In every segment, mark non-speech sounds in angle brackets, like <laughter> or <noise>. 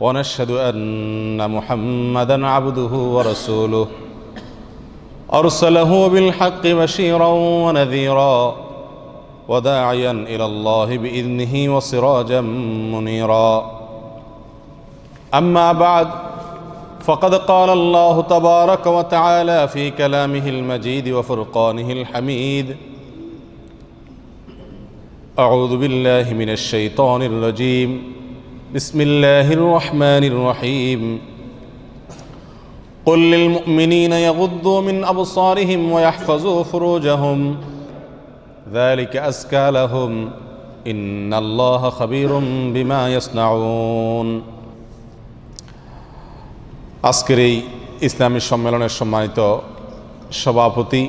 ونشهد أن محمدا عبده ورسوله أرسله بالحق بشيرا ونذيرا وداعيا إلى الله بإذنه وصراجا منيرا أما بعد فقد قال الله تبارك وتعالى في كلامه المجيد وفرقانه الحميد أعوذ بالله من الشيطان الرجيم بسم الله الرحمن الرحيم قل للمؤمنين يغضوا من أبصارهم ويحفظوا فروجهم ذلك أزكى لهم إن الله خبير بما يصنعون আজকের এই ইসলামী সম্মেলনের সম্মানিত সভাপতি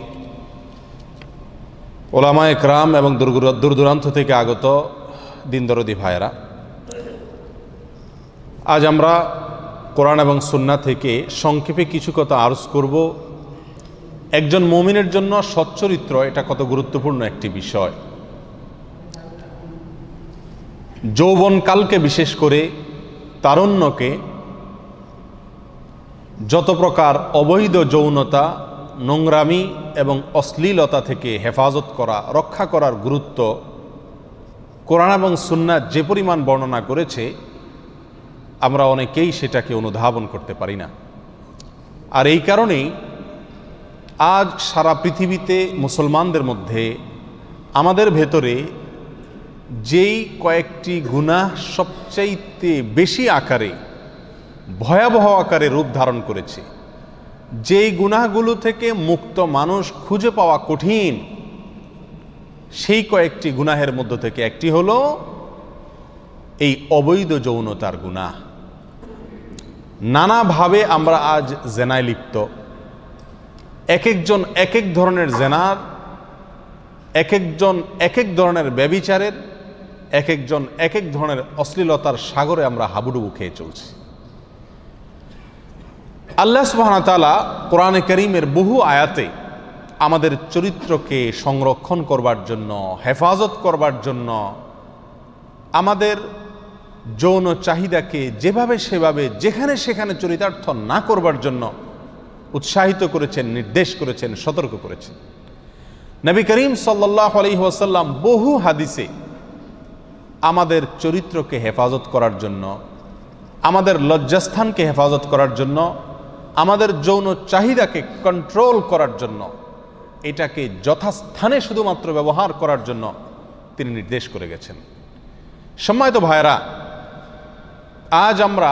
ওলামা একরাম এবং দূর দূর দূরান্ত থেকে আগত দিনদরদি ভাইয়েরা আজ আমরা কোরআন এবং সন্না থেকে সংক্ষেপে কিছু কথা আরজ করব একজন মমিনের জন্য সচ্চরিত্র এটা কত গুরুত্বপূর্ণ একটি বিষয় যৌবনকালকে বিশেষ করে তারুণ্যকে যত প্রকার অবৈধ যৌনতা নোংরামি এবং অশ্লীলতা থেকে হেফাজত করা রক্ষা করার গুরুত্ব কোরআন এবং সুন্না যে পরিমাণ বর্ণনা করেছে আমরা অনেকেই সেটাকে অনুধাবন করতে পারি না আর এই কারণেই আজ সারা পৃথিবীতে মুসলমানদের মধ্যে আমাদের ভেতরে যেই কয়েকটি গুনাহ সবচাইতে বেশি আকারে ভয়াবহ আকারে রূপ ধারণ করেছে যেই গুনাহগুলো থেকে মুক্ত মানুষ খুঁজে পাওয়া কঠিন সেই কয়েকটি গুনাহের মধ্য থেকে একটি হলো এই অবৈধ যৌনতার গুনাহ নানাভাবে আমরা আজ জেনায় লিপ্ত এক একজন এক এক ধরনের জেনার এক একজন এক এক ধরনের ব্যবিচারের এক একজন এক এক ধরনের অশ্লীলতার সাগরে আমরা হাবুডুবু খেয়ে চলছি আল্লাহ সুবাহতালা কোরআনে করিমের বহু আয়াতে আমাদের চরিত্রকে সংরক্ষণ করবার জন্য হেফাজত করবার জন্য আমাদের যৌন চাহিদাকে যেভাবে সেভাবে যেখানে সেখানে চরিতার্থ না করবার জন্য উৎসাহিত করেছেন নির্দেশ করেছেন সতর্ক করেছেন নবী করিম সাল্লাহ আলি ওয়াসাল্লাম বহু হাদিসে আমাদের চরিত্রকে হেফাজত করার জন্য আমাদের লজ্জাস্থানকে হেফাজত করার জন্য আমাদের যৌন চাহিদাকে কন্ট্রোল করার জন্য এটাকে যথাস্থানে শুধুমাত্র ব্যবহার করার জন্য তিনি নির্দেশ করে গেছেন সম্মানিত ভাইরা আজ আমরা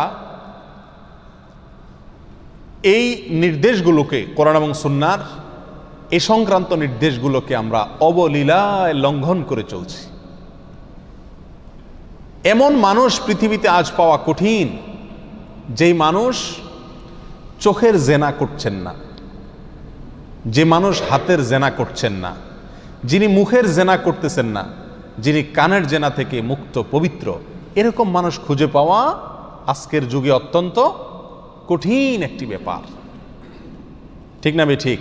এই নির্দেশগুলোকে কোরআন এবং সুনার এ সংক্রান্ত নির্দেশগুলোকে আমরা অবলীলায় লঙ্ঘন করে চলছি এমন মানুষ পৃথিবীতে আজ পাওয়া কঠিন যেই মানুষ চোখের জেনা করছেন না যে মানুষ হাতের জেনা করছেন না যিনি মুখের জেনা করতেছেন না যিনি কানের জেনা থেকে মুক্ত পবিত্র এরকম মানুষ খুঁজে পাওয়া আজকের যুগে অত্যন্ত কঠিন একটি ব্যাপার ঠিক না ঠিক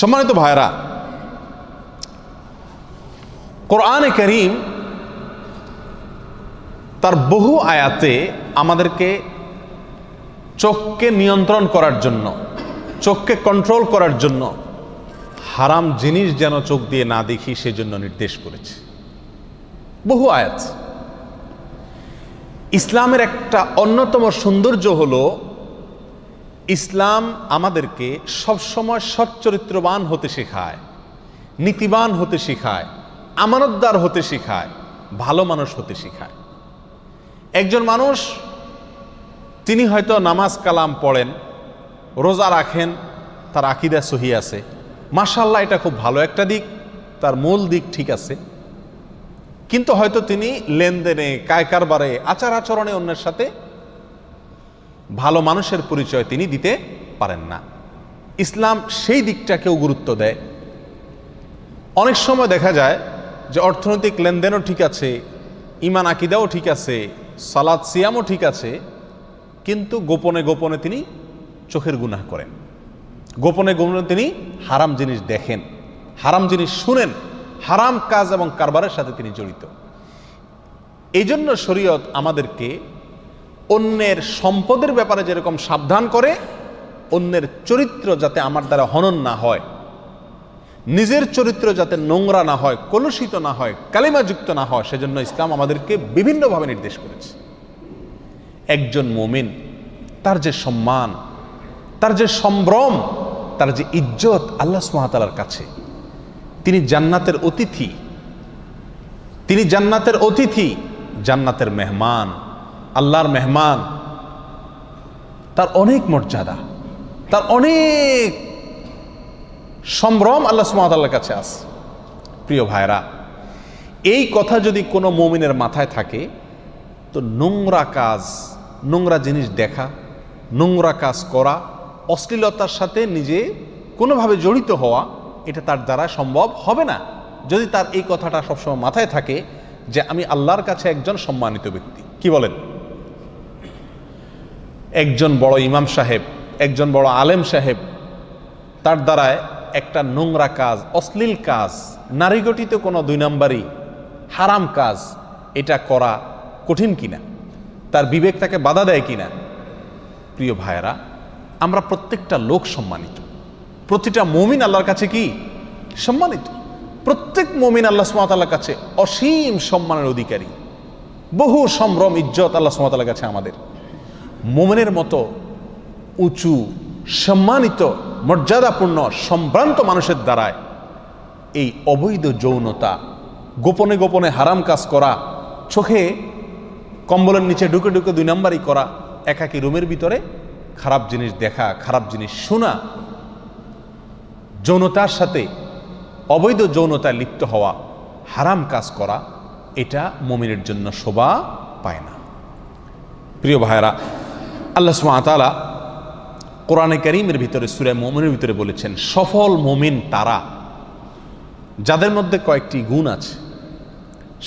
সম্মানিত ভাইরা কোরআনে করিম তার বহু আয়াতে আমাদেরকে চোখকে নিয়ন্ত্রণ করার জন্য চোখকে কন্ট্রোল করার জন্য হারাম জিনিস যেন চোখ দিয়ে না দেখি সেজন্য নির্দেশ করেছে বহু আয়াত ইসলামের একটা অন্যতম সৌন্দর্য হল ইসলাম আমাদেরকে সবসময় সচ্চরিত্রবান হতে শেখায় নীতিবান হতে শেখায় আমানতদার হতে শেখায় ভালো মানুষ হতে শেখায় একজন মানুষ তিনি হয়তো নামাজ কালাম পড়েন রোজা রাখেন তার আকিদা সহি আছে মাসাল্লাহ এটা খুব ভালো একটা দিক তার মূল দিক ঠিক আছে কিন্তু হয়তো তিনি লেনদেনে কায় কারবারে আচার আচরণে অন্যের সাথে ভালো মানুষের পরিচয় তিনি দিতে পারেন না ইসলাম সেই দিকটাকেও গুরুত্ব দেয় অনেক সময় দেখা যায় যে অর্থনৈতিক লেনদেনও ঠিক আছে ইমান আকিদাও ঠিক আছে সালাদ সিয়ামও ঠিক আছে কিন্তু গোপনে গোপনে তিনি চোখের গুনাহ করেন গোপনে গোপনে তিনি হারাম জিনিস দেখেন হারাম জিনিস শুনেন হারাম কাজ এবং কারবারের সাথে তিনি জড়িত এই জন্য শরীয়ত আমাদেরকে অন্যের সম্পদের ব্যাপারে যেরকম সাবধান করে অন্যের চরিত্র যাতে আমার দ্বারা হনন না হয় নিজের চরিত্র যাতে নোংরা না হয় কলুষিত না হয় কালিমাযুক্ত না হয় সেজন্য ইসলাম আমাদেরকে বিভিন্নভাবে নির্দেশ করেছে একজন মোমিন তার যে সম্মান তার যে সম্ভ্রম তার যে ইজ্জত আল্লাহ সুহাতালার কাছে তিনি জান্নাতের অতিথি তিনি জান্নাতের অতিথি জান্নাতের মেহমান আল্লাহর মেহমান তার অনেক মর্যাদা তার অনেক সম্ভ্রম আল্লাহ সুমাতাল্লার কাছে আস প্রিয় ভাইরা এই কথা যদি কোনো মমিনের মাথায় থাকে তো নোংরা কাজ নোংরা জিনিস দেখা নোংরা কাজ করা অশ্লীলতার সাথে নিজে কোনোভাবে জড়িত হওয়া এটা তার দ্বারা সম্ভব হবে না যদি তার এই কথাটা সবসময় মাথায় থাকে যে আমি আল্লাহর কাছে একজন সম্মানিত ব্যক্তি কি বলেন একজন বড় ইমাম সাহেব একজন বড় আলেম সাহেব তার দ্বারায় একটা নোংরা কাজ অশ্লীল কাজ নারীগঠিত কোনো দুই নম্বরই হারাম কাজ এটা করা কঠিন কিনা তার বিবেক তাকে বাধা দেয় কিনা প্রিয় ভাইয়েরা আমরা প্রত্যেকটা লোক সম্মানিত প্রতিটা মমিন আল্লাহর কাছে কি সম্মানিত প্রত্যেক মমিন আল্লাহ সুমাতাল্লার কাছে অসীম সম্মানের অধিকারী বহু সম্ভ্রম ইজ্জত আল্লাহ সুমাতাল্লার কাছে আমাদের মোমেনের মতো উঁচু সম্মানিত মর্যাদাপূর্ণ সম্ভ্রান্ত মানুষের দ্বারায় এই অবৈধ যৌনতা গোপনে গোপনে হারাম কাজ করা চোখে কম্বলের নিচে ঢুকে ঢুকে দুই নাম্বারই করা একাকি রুমের ভিতরে খারাপ জিনিস দেখা খারাপ জিনিস শোনা যৌনতার সাথে অবৈধ যৌনতায় লিপ্ত হওয়া হারাম কাজ করা এটা মমিনের জন্য শোভা পায় না প্রিয় ভাইরা আল্লাহ সুমাতালা কোরআনে করিমের ভিতরে সুরায় মোমিনের ভিতরে বলেছেন সফল মোমিন তারা যাদের মধ্যে কয়েকটি গুণ আছে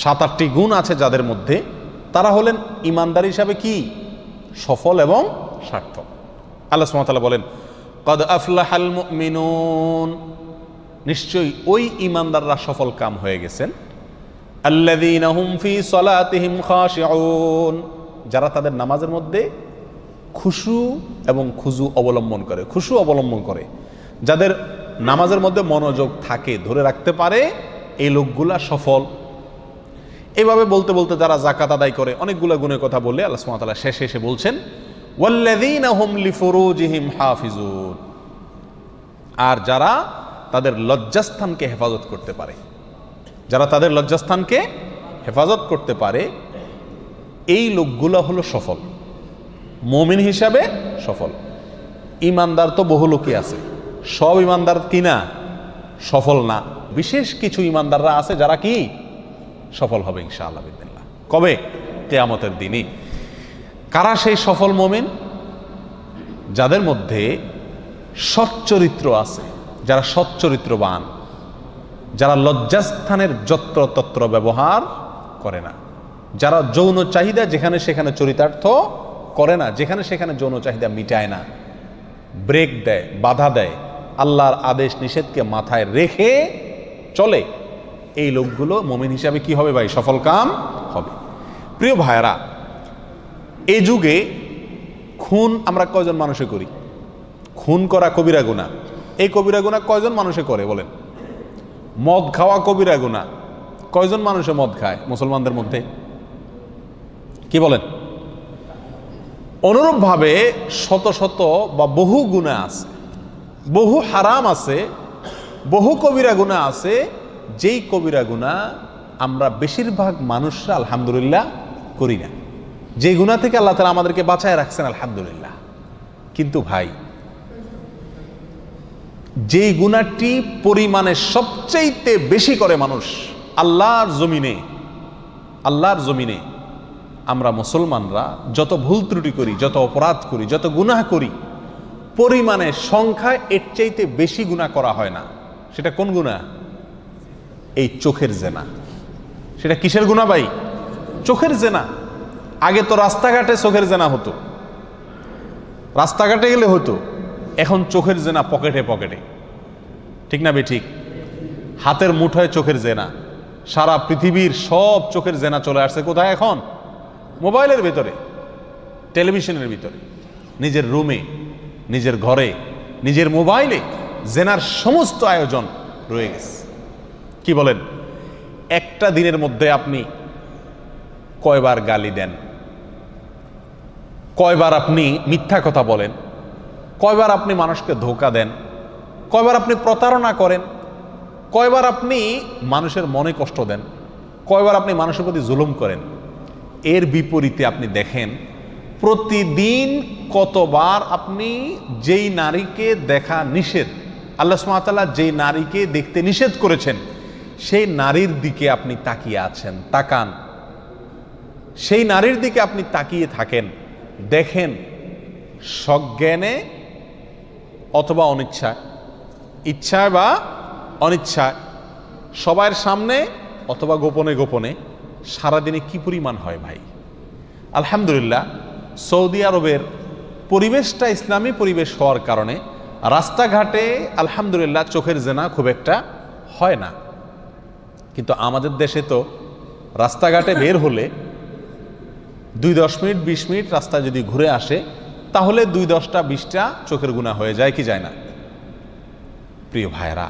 সাত আটটি গুণ আছে যাদের মধ্যে তারা হলেন ইমানদার হিসাবে কি সফল এবং সার্থক আল্লাহ সুমাতালা বলেন কদ আফলাহাল মিনুন নিশ্চয়ই ওই ইমানদাররা সফল কাম হয়ে গেছেন ফি যারা তাদের নামাজের মধ্যে খুশু এবং খুজু অবলম্বন করে খুশু অবলম্বন করে যাদের নামাজের মধ্যে মনোযোগ থাকে ধরে রাখতে পারে এই লোকগুলা সফল এইভাবে বলতে বলতে যারা জাকাত আদায় করে অনেকগুলো গুণের কথা বলে আল্লাহ সুমাতালা শেষে এসে বলছেন আর যারা তাদের লজ্জাস্থানকে হেফাজত করতে পারে যারা তাদের লজ্জাস্থানকে হেফাজত করতে পারে এই লোকগুলো হলো সফল মমিন হিসাবে সফল ইমানদার তো বহু লোকই আছে সব ইমানদার কিনা সফল না বিশেষ কিছু ইমানদাররা আছে যারা কি সফল হবে ইনশাআল্লাহ কবে কেয়ামতের দিনই কারা সেই সফল মোমেন যাদের মধ্যে সচ্চরিত্র আছে যারা সচ্চরিত্রবান যারা লজ্জাস্থানের যত্রতত্র ব্যবহার করে না যারা যৌন চাহিদা যেখানে সেখানে চরিতার্থ করে না যেখানে সেখানে যৌন চাহিদা মিটায় না ব্রেক দেয় বাধা দেয় আল্লাহর আদেশ নিষেধকে মাথায় রেখে চলে এই লোকগুলো মোমেন হিসাবে কি হবে ভাই সফল কাম হবে প্রিয় ভাইরা এ যুগে খুন আমরা কয়জন মানুষে করি খুন করা কবিরা গুণা এই কবিরা গুণা কয়জন মানুষে করে বলেন মদ খাওয়া কবিরা গুণা কয়জন মানুষে মদ খায় মুসলমানদের মধ্যে কি বলেন অনুরূপভাবে শত শত বা বহু গুণা আছে বহু হারাম আছে বহু কবিরা গুণা আছে যেই কবিরা গুণা আমরা বেশিরভাগ মানুষরা আলহামদুলিল্লাহ করি না যে গুণা থেকে আল্লাহ তালা আমাদেরকে বাঁচায় রাখছেন আলহামদুলিল্লাহ কিন্তু ভাই যে গুণাটি পরিমাণে সবচেয়েতে বেশি করে মানুষ আল্লাহর জমিনে আল্লাহর জমিনে আমরা মুসলমানরা যত ভুল ত্রুটি করি যত অপরাধ করি যত গুনাহ করি পরিমাণে সংখ্যায় এর চাইতে বেশি গুণা করা হয় না সেটা কোন গুণা এই চোখের জেনা সেটা কিসের গুণা ভাই চোখের জেনা আগে তো রাস্তাঘাটে চোখের জেনা হতো রাস্তাঘাটে গেলে হতো এখন চোখের জেনা পকেটে পকেটে ঠিক না বে ঠিক হাতের মুঠোয় চোখের জেনা সারা পৃথিবীর সব চোখের জেনা চলে আসছে কোথায় এখন মোবাইলের ভিতরে টেলিভিশনের ভিতরে নিজের রুমে নিজের ঘরে নিজের মোবাইলে জেনার সমস্ত আয়োজন রয়ে গেছে কি বলেন একটা দিনের মধ্যে আপনি কয়বার গালি দেন কয়বার আপনি মিথ্যা কথা বলেন কয়বার আপনি মানুষকে ধোকা দেন কয়বার আপনি প্রতারণা করেন কয়বার আপনি মানুষের মনে কষ্ট দেন কয়বার আপনি মানুষের প্রতি জুলুম করেন এর বিপরীতে আপনি দেখেন প্রতিদিন কতবার আপনি যেই নারীকে দেখা নিষেধ আল্লাহ সুমাতাল্লাহ যেই নারীকে দেখতে নিষেধ করেছেন সেই নারীর দিকে আপনি তাকিয়ে আছেন তাকান সেই নারীর দিকে আপনি তাকিয়ে থাকেন দেখেন সজ্ঞানে অথবা অনিচ্ছায় ইচ্ছায় বা অনিচ্ছায় সবার সামনে অথবা গোপনে গোপনে সারাদিনে কি পরিমাণ হয় ভাই আলহামদুলিল্লাহ সৌদি আরবের পরিবেশটা ইসলামী পরিবেশ হওয়ার কারণে রাস্তাঘাটে আলহামদুলিল্লাহ চোখের জেনা খুব একটা হয় না কিন্তু আমাদের দেশে তো রাস্তাঘাটে বের হলে দুই দশ মিনিট বিশ মিনিট রাস্তা যদি ঘুরে আসে তাহলে দুই দশটা বিশটা চোখের গুণা হয়ে যায় কি যায় না প্রিয় ভাইরা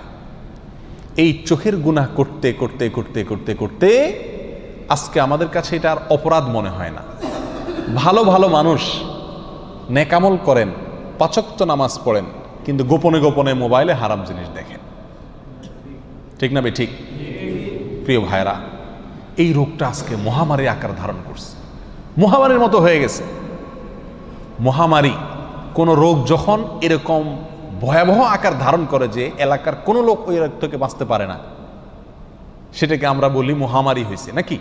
এই চোখের গুণা করতে করতে করতে করতে করতে আজকে আমাদের কাছে এটা আর অপরাধ মনে হয় না ভালো ভালো মানুষ নেকামল করেন পাচক্ত নামাজ পড়েন কিন্তু গোপনে গোপনে মোবাইলে হারাম জিনিস দেখেন ঠিক না বে ঠিক প্রিয় ভাইরা এই রোগটা আজকে মহামারী আকার ধারণ করছে মহামারীর মতো হয়ে গেছে মহামারী কোনো রোগ যখন এরকম ভয়াবহ আকার ধারণ করে যে এলাকার কোনো লোক ওই রোগ থেকে বাঁচতে পারে না সেটাকে আমরা বলি মহামারী হয়েছে নাকি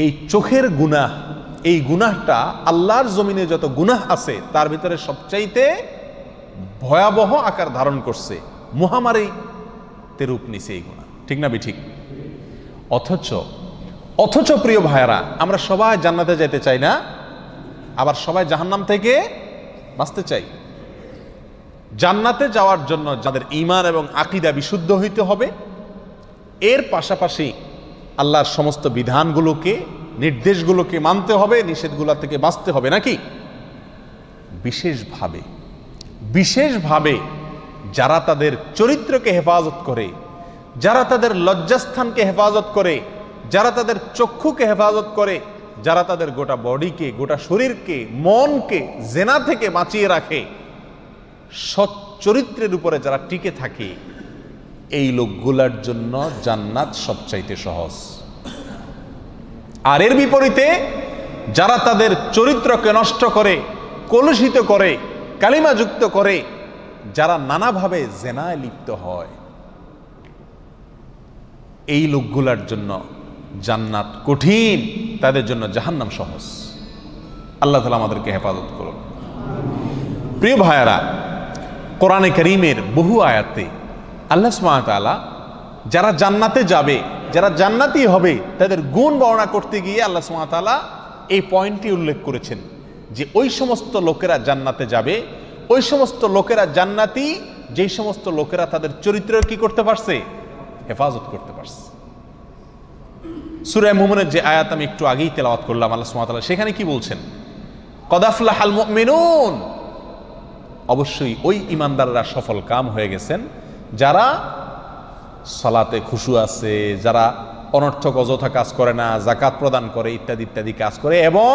এই চোখের গুনাহ এই গুনাহটা আল্লাহর জমিনে যত গুনাহ আছে তার ভিতরে সবচাইতে ভয়াবহ আকার ধারণ করছে মহামারীতে রূপ নিছে এই গুণা ঠিক না বি ঠিক অথচ অথচ প্রিয় ভাইয়ারা আমরা সবাই জান্নাতে যেতে চাই না আবার সবাই জাহান্নাম থেকে বাঁচতে চাই জান্নাতে যাওয়ার জন্য যাদের ইমান এবং আকিদা বিশুদ্ধ হইতে হবে এর পাশাপাশি আল্লাহর সমস্ত বিধানগুলোকে নির্দেশগুলোকে মানতে হবে নিষেধগুলো থেকে বাঁচতে হবে নাকি বিশেষভাবে বিশেষভাবে যারা তাদের চরিত্রকে হেফাজত করে যারা তাদের লজ্জাস্থানকে হেফাজত করে যারা তাদের চক্ষুকে হেফাজত করে যারা তাদের গোটা বডিকে গোটা শরীরকে মনকে জেনা থেকে বাঁচিয়ে রাখে চরিত্রের উপরে যারা টিকে থাকে এই লোকগুলার জন্য জান্নাত সবচাইতে সহজ আর এর বিপরীতে যারা তাদের চরিত্রকে নষ্ট করে কলুষিত করে কালিমাযুক্ত করে যারা নানাভাবে জেনায় লিপ্ত হয় এই লোকগুলার জন্য জান্নাত কঠিন তাদের জন্য জাহান্নাম সহজ আল্লাহ তালা আমাদেরকে হেফাজত করুন প্রিয় ভাইয়ারা কোরআনে করিমের বহু আয়াতে আল্লাহ সুমাতালা যারা জান্নাতে যাবে যারা জান্নাতি হবে তাদের গুণ বর্ণনা করতে গিয়ে আল্লাহ সুমাতালা এই পয়েন্টটি উল্লেখ করেছেন যে ওই সমস্ত লোকেরা জান্নাতে যাবে ওই সমস্ত লোকেরা জান্নাতি যেই সমস্ত লোকেরা তাদের চরিত্র কি করতে পারছে হেফাজত করতে পারছে সুরায় মোমনের যে আয়াত আমি একটু আগেই তেলাওয়াত করলাম আল্লাহ সুমাতাল্লাহ সেখানে কি বলছেন কদাফলাহ আল মেনুন অবশ্যই ওই ইমানদাররা সফল কাম হয়ে গেছেন যারা সলাতে খুশু আছে যারা অনর্থক অযথা কাজ করে না জাকাত প্রদান করে ইত্যাদি ইত্যাদি কাজ করে এবং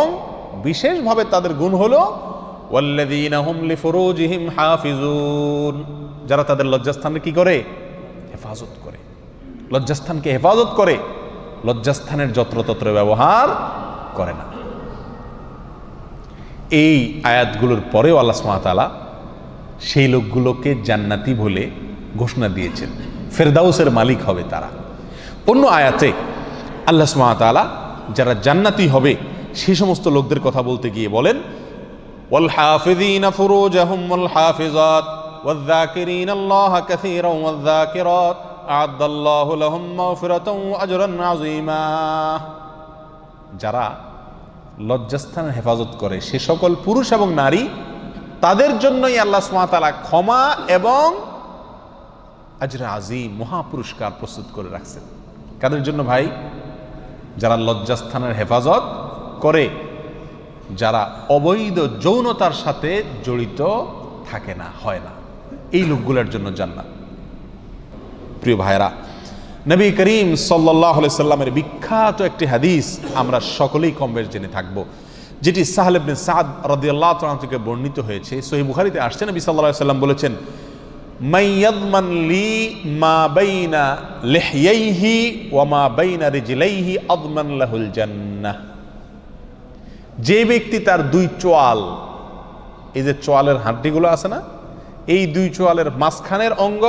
বিশেষভাবে তাদের গুণ হল হাফিজুন যারা তাদের লজ্জাস্থানকে কি করে হেফাজত করে লজ্জাস্থানকে হেফাজত করে লজ্জাস্থানের যত্রতত্র ব্যবহার করে না এই আয়াতগুলোর পরেও আল্লাহ সুমাতালা সেই লোকগুলোকে জান্নাতি বলে ঘোষণা দিয়েছেন ফেরদাউসের মালিক হবে তারা অন্য আয়াতে আল্লাহ সুমাতালা যারা জান্নাতি হবে সে সমস্ত লোকদের কথা বলতে গিয়ে বলেন ওয়াল্লাহ আজরান যারা লজ্জাস্থানের হেফাজত করে সে সকল পুরুষ এবং নারী তাদের জন্যই আল্লাহ সুমাতালা ক্ষমা এবং আজরা আজিম মহাপুরস্কার প্রস্তুত করে রাখছেন কাদের জন্য ভাই যারা লজ্জাস্থানের হেফাজত করে যারা অবৈধ যৌনতার সাথে জড়িত থাকে না হয় না এই লোকগুলোর জন্য জান্নাত প্রিয় ভাইরা নবী করিম সাল্লি সাল্লামের বিখ্যাত একটি হাদিস আমরা সকলেই কম বেশ জেনে থাকব যেটি সাহলেবিন সাদ রদিয়াল্লাহ থেকে বর্ণিত হয়েছে সহি বুখারিতে আসছে নবী সাল্লা সাল্লাম বলেছেন মা বাইনা ওয়া যে ব্যক্তি তার দুই চোয়াল এই যে চোয়ালের হাড্ডিগুলো আছে না এই দুই চোয়ালের মাঝখানের অঙ্গ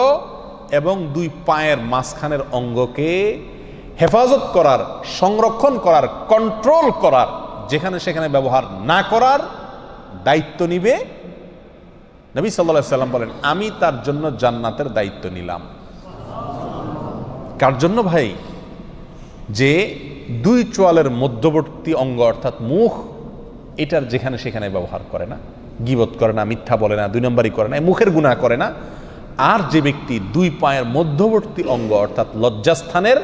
এবং দুই পায়ের মাঝখানের অঙ্গকে হেফাজত করার সংরক্ষণ করার কন্ট্রোল করার যেখানে সেখানে ব্যবহার না করার দায়িত্ব নিবে নবী সাল্লা সাল্লাম বলেন আমি তার জন্য জান্নাতের দায়িত্ব নিলাম কার জন্য ভাই যে দুই চোয়ালের মধ্যবর্তী অঙ্গ অর্থাৎ মুখ এটার যেখানে সেখানে ব্যবহার করে না গিবত করে না মিথ্যা বলে না দুই নম্বরই করে না মুখের গুণা করে না আর যে ব্যক্তি দুই পায়ের মধ্যবর্তী অঙ্গ অর্থাৎ লজ্জাস্থানের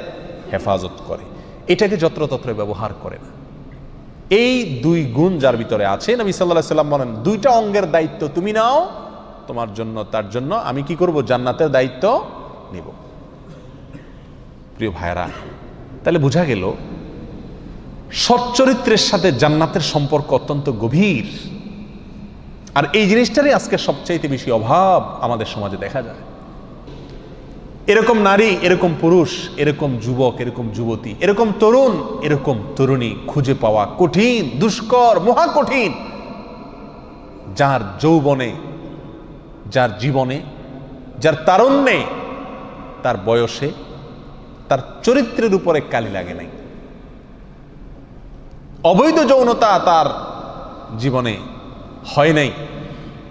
হেফাজত করে এটাকে যত্রতত্র ব্যবহার করে না এই দুই গুণ যার ভিতরে আছে নবী সাল্লাহ সাল্লাম বলেন দুইটা অঙ্গের দায়িত্ব তুমি নাও তোমার জন্য তার জন্য আমি কি করব জান্নাতের দায়িত্ব নিব প্রিয় ভাইরা তাহলে বোঝা গেল সচ্চরিত্রের সাথে জান্নাতের সম্পর্ক অত্যন্ত গভীর আর এই জিনিসটারই আজকে সবচাইতে বেশি অভাব আমাদের সমাজে দেখা যায় এরকম নারী এরকম পুরুষ এরকম যুবক এরকম যুবতী এরকম তরুণ এরকম তরুণী খুঁজে পাওয়া কঠিন দুষ্কর মহা কঠিন যার যৌবনে যার জীবনে যার তারণ্যে তার বয়সে তার চরিত্রের উপরে কালি লাগে নাই অবৈধ যৌনতা তার জীবনে হয় নাই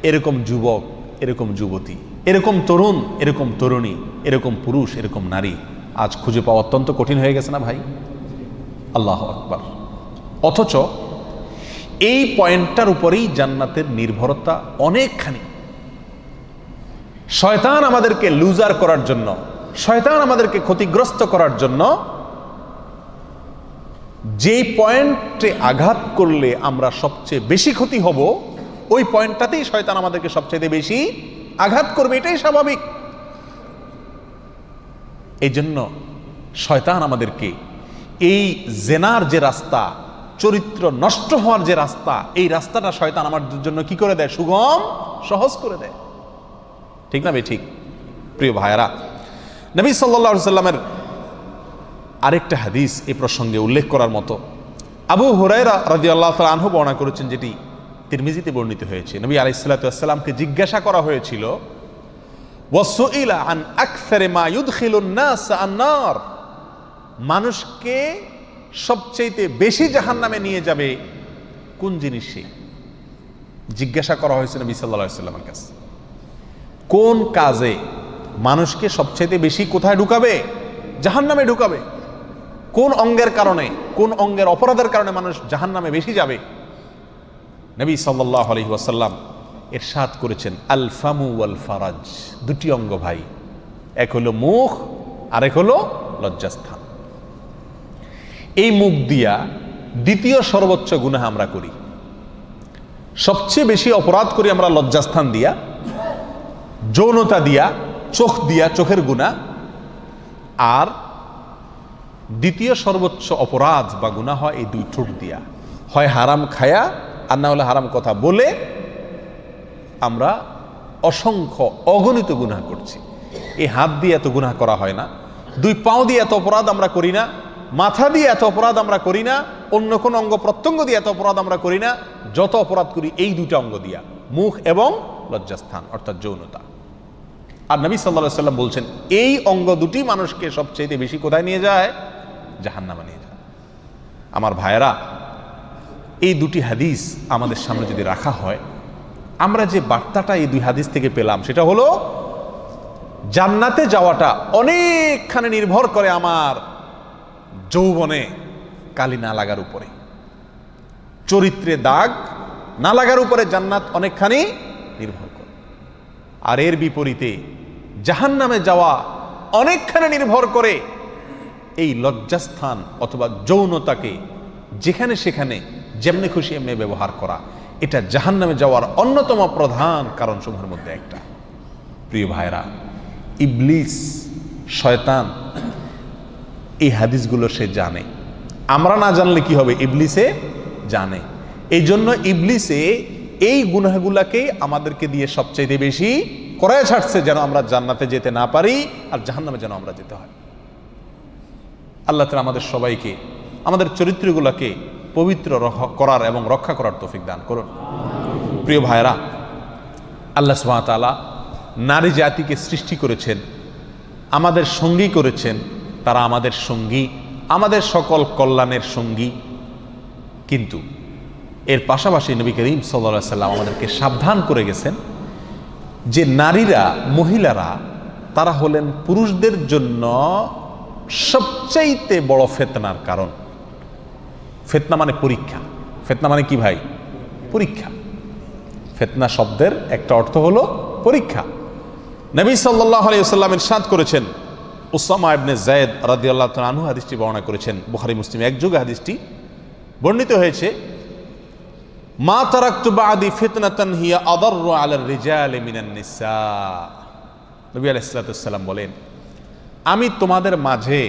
এরকম যুবক এরকম যুবতী এরকম তরুণ এরকম তরুণী এরকম পুরুষ এরকম নারী আজ খুঁজে পাওয়া অত্যন্ত কঠিন হয়ে গেছে না ভাই আল্লাহ আকবার অথচ এই পয়েন্টটার উপরেই জান্নাতের নির্ভরতা অনেকখানি শয়তান আমাদেরকে লুজার করার জন্য শয়তান আমাদেরকে ক্ষতিগ্রস্ত করার জন্য যেই পয়েন্টে আঘাত করলে আমরা সবচেয়ে বেশি ক্ষতি হব ওই পয়েন্টটাতেই শয়তান আমাদেরকে সবচেয়ে বেশি আঘাত করবে এটাই স্বাভাবিক এই জন্য শয়তান আমাদেরকে এই জেনার যে রাস্তা চরিত্র নষ্ট হওয়ার যে রাস্তা এই রাস্তাটা শয়তান আমাদের জন্য কি করে দেয় সুগম সহজ করে দেয় ঠিক না ভাই ঠিক প্রিয় ভাইরা নবী সাল্লা সাল্লামের আরেকটা হাদিস এ প্রসঙ্গে উল্লেখ করার মতো আবু হুরাইরা রাজি আল্লাহ আনহু বর্ণনা করেছেন যেটি তিরমিজিতে বর্ণিত হয়েছে নবী আলাইসালাতামকে জিজ্ঞাসা করা হয়েছিল মানুষকে সবচেয়েতে বেশি জাহান নামে নিয়ে যাবে কোন জিনিস জিজ্ঞাসা করা হয়েছে নবী সাল্লা সাল্লামের কাছে কোন কাজে মানুষকে সবচেয়ে বেশি কোথায় ঢুকাবে জাহান নামে ঢুকাবে কোন অঙ্গের কারণে কোন অঙ্গের অপরাধের কারণে মানুষ জাহান নামে বেশি যাবে নবী সাল্লাহ আলহি ওয়াসাল্লাম সাত করেছেন আলফামু আল ফারাজ দুটি অঙ্গ ভাই এক হলো মুখ আর এক হলো লজ্জাস্থান এই মুখ দিয়া দ্বিতীয় সর্বোচ্চ গুণা আমরা করি সবচেয়ে বেশি অপরাধ করি আমরা লজ্জাস্থান দিয়া যৌনতা দিয়া চোখ দিয়া চোখের গুণা আর দ্বিতীয় সর্বোচ্চ অপরাধ বা গুণা হয় এই দুই ঠোঁট দিয়া হয় হারাম খায়া আর না হলে হারাম কথা বলে আমরা অসংখ্য অগণিত গুনাহ করছি এই হাত দিয়ে এত গুনাহ করা হয় না দুই পাও দিয়ে এত অপরাধ আমরা করি না মাথা দিয়ে এত অপরাধ আমরা করি না অন্য কোন অঙ্গ প্রত্যঙ্গ দিয়ে এত অপরাধ আমরা করি না যত অপরাধ করি এই দুটা অঙ্গ দিয়া মুখ এবং লজ্জাস্থান অর্থাৎ যৌনতা আর নবী সাল্লা সাল্লাম বলছেন এই অঙ্গ দুটি মানুষকে সবচেয়ে বেশি কোথায় নিয়ে যায় জাহান্নামা নিয়ে যায় আমার ভাইয়েরা এই দুটি হাদিস আমাদের সামনে যদি রাখা হয় আমরা যে বার্তাটা এই দুই হাদিস থেকে পেলাম সেটা হলো জান্নাতে যাওয়াটা অনেকখানে নির্ভর করে আমার যৌবনে কালি না লাগার উপরে চরিত্রে দাগ না লাগার উপরে জান্নাত অনেকখানি নির্ভর করে আর এর বিপরীতে জাহান নামে যাওয়া অনেকখানে নির্ভর করে এই লজ্জাস্থান অথবা যৌনতাকে যেখানে সেখানে যেমনি খুশি এমনি ব্যবহার করা এটা জাহান নামে যাওয়ার অন্যতম প্রধান কারণসমূহের মধ্যে একটা প্রিয় ভাইরা ইবলিস শয়তান এই হাদিসগুলো সে জানে আমরা না জানলে কি হবে ইবলিসে জানে এই জন্য ইবলিসে এই গুনাহগুলাকে আমাদেরকে দিয়ে সবচাইতে বেশি করায় ছাড়ছে যেন আমরা জান্নাতে যেতে না পারি আর জাহান্নামে যেন আমরা যেতে হয় আল্লাহ তালা আমাদের সবাইকে আমাদের চরিত্রগুলোকে পবিত্র করার এবং রক্ষা করার তৌফিক দান করুন প্রিয় ভাইরা আল্লাহ সুহামতালা নারী জাতিকে সৃষ্টি করেছেন আমাদের সঙ্গী করেছেন তারা আমাদের সঙ্গী আমাদের সকল কল্যাণের সঙ্গী কিন্তু এর পাশাপাশি নবী করিম সাল্লা সাল্লাম আমাদেরকে সাবধান করে গেছেন যে নারীরা মহিলারা তারা হলেন পুরুষদের জন্য সবচাইতে বড় ফেতনার কারণ ফেতনা মানে পরীক্ষা ফেতনা মানে কি ভাই পরীক্ষা ফেতনা শব্দের একটা অর্থ হলো পরীক্ষা নবী সাল্লাহ আলিয়াল্লাম ইরশাদ করেছেন ওসামা আবনে জায়দ রাদি আল্লাহ আনহু হাদিসটি বর্ণনা করেছেন বুহারি মুসলিম একযোগে হাদিসটি বর্ণিত হয়েছে মা তারাকি আদি বলেন আমি তোমাদের মাঝে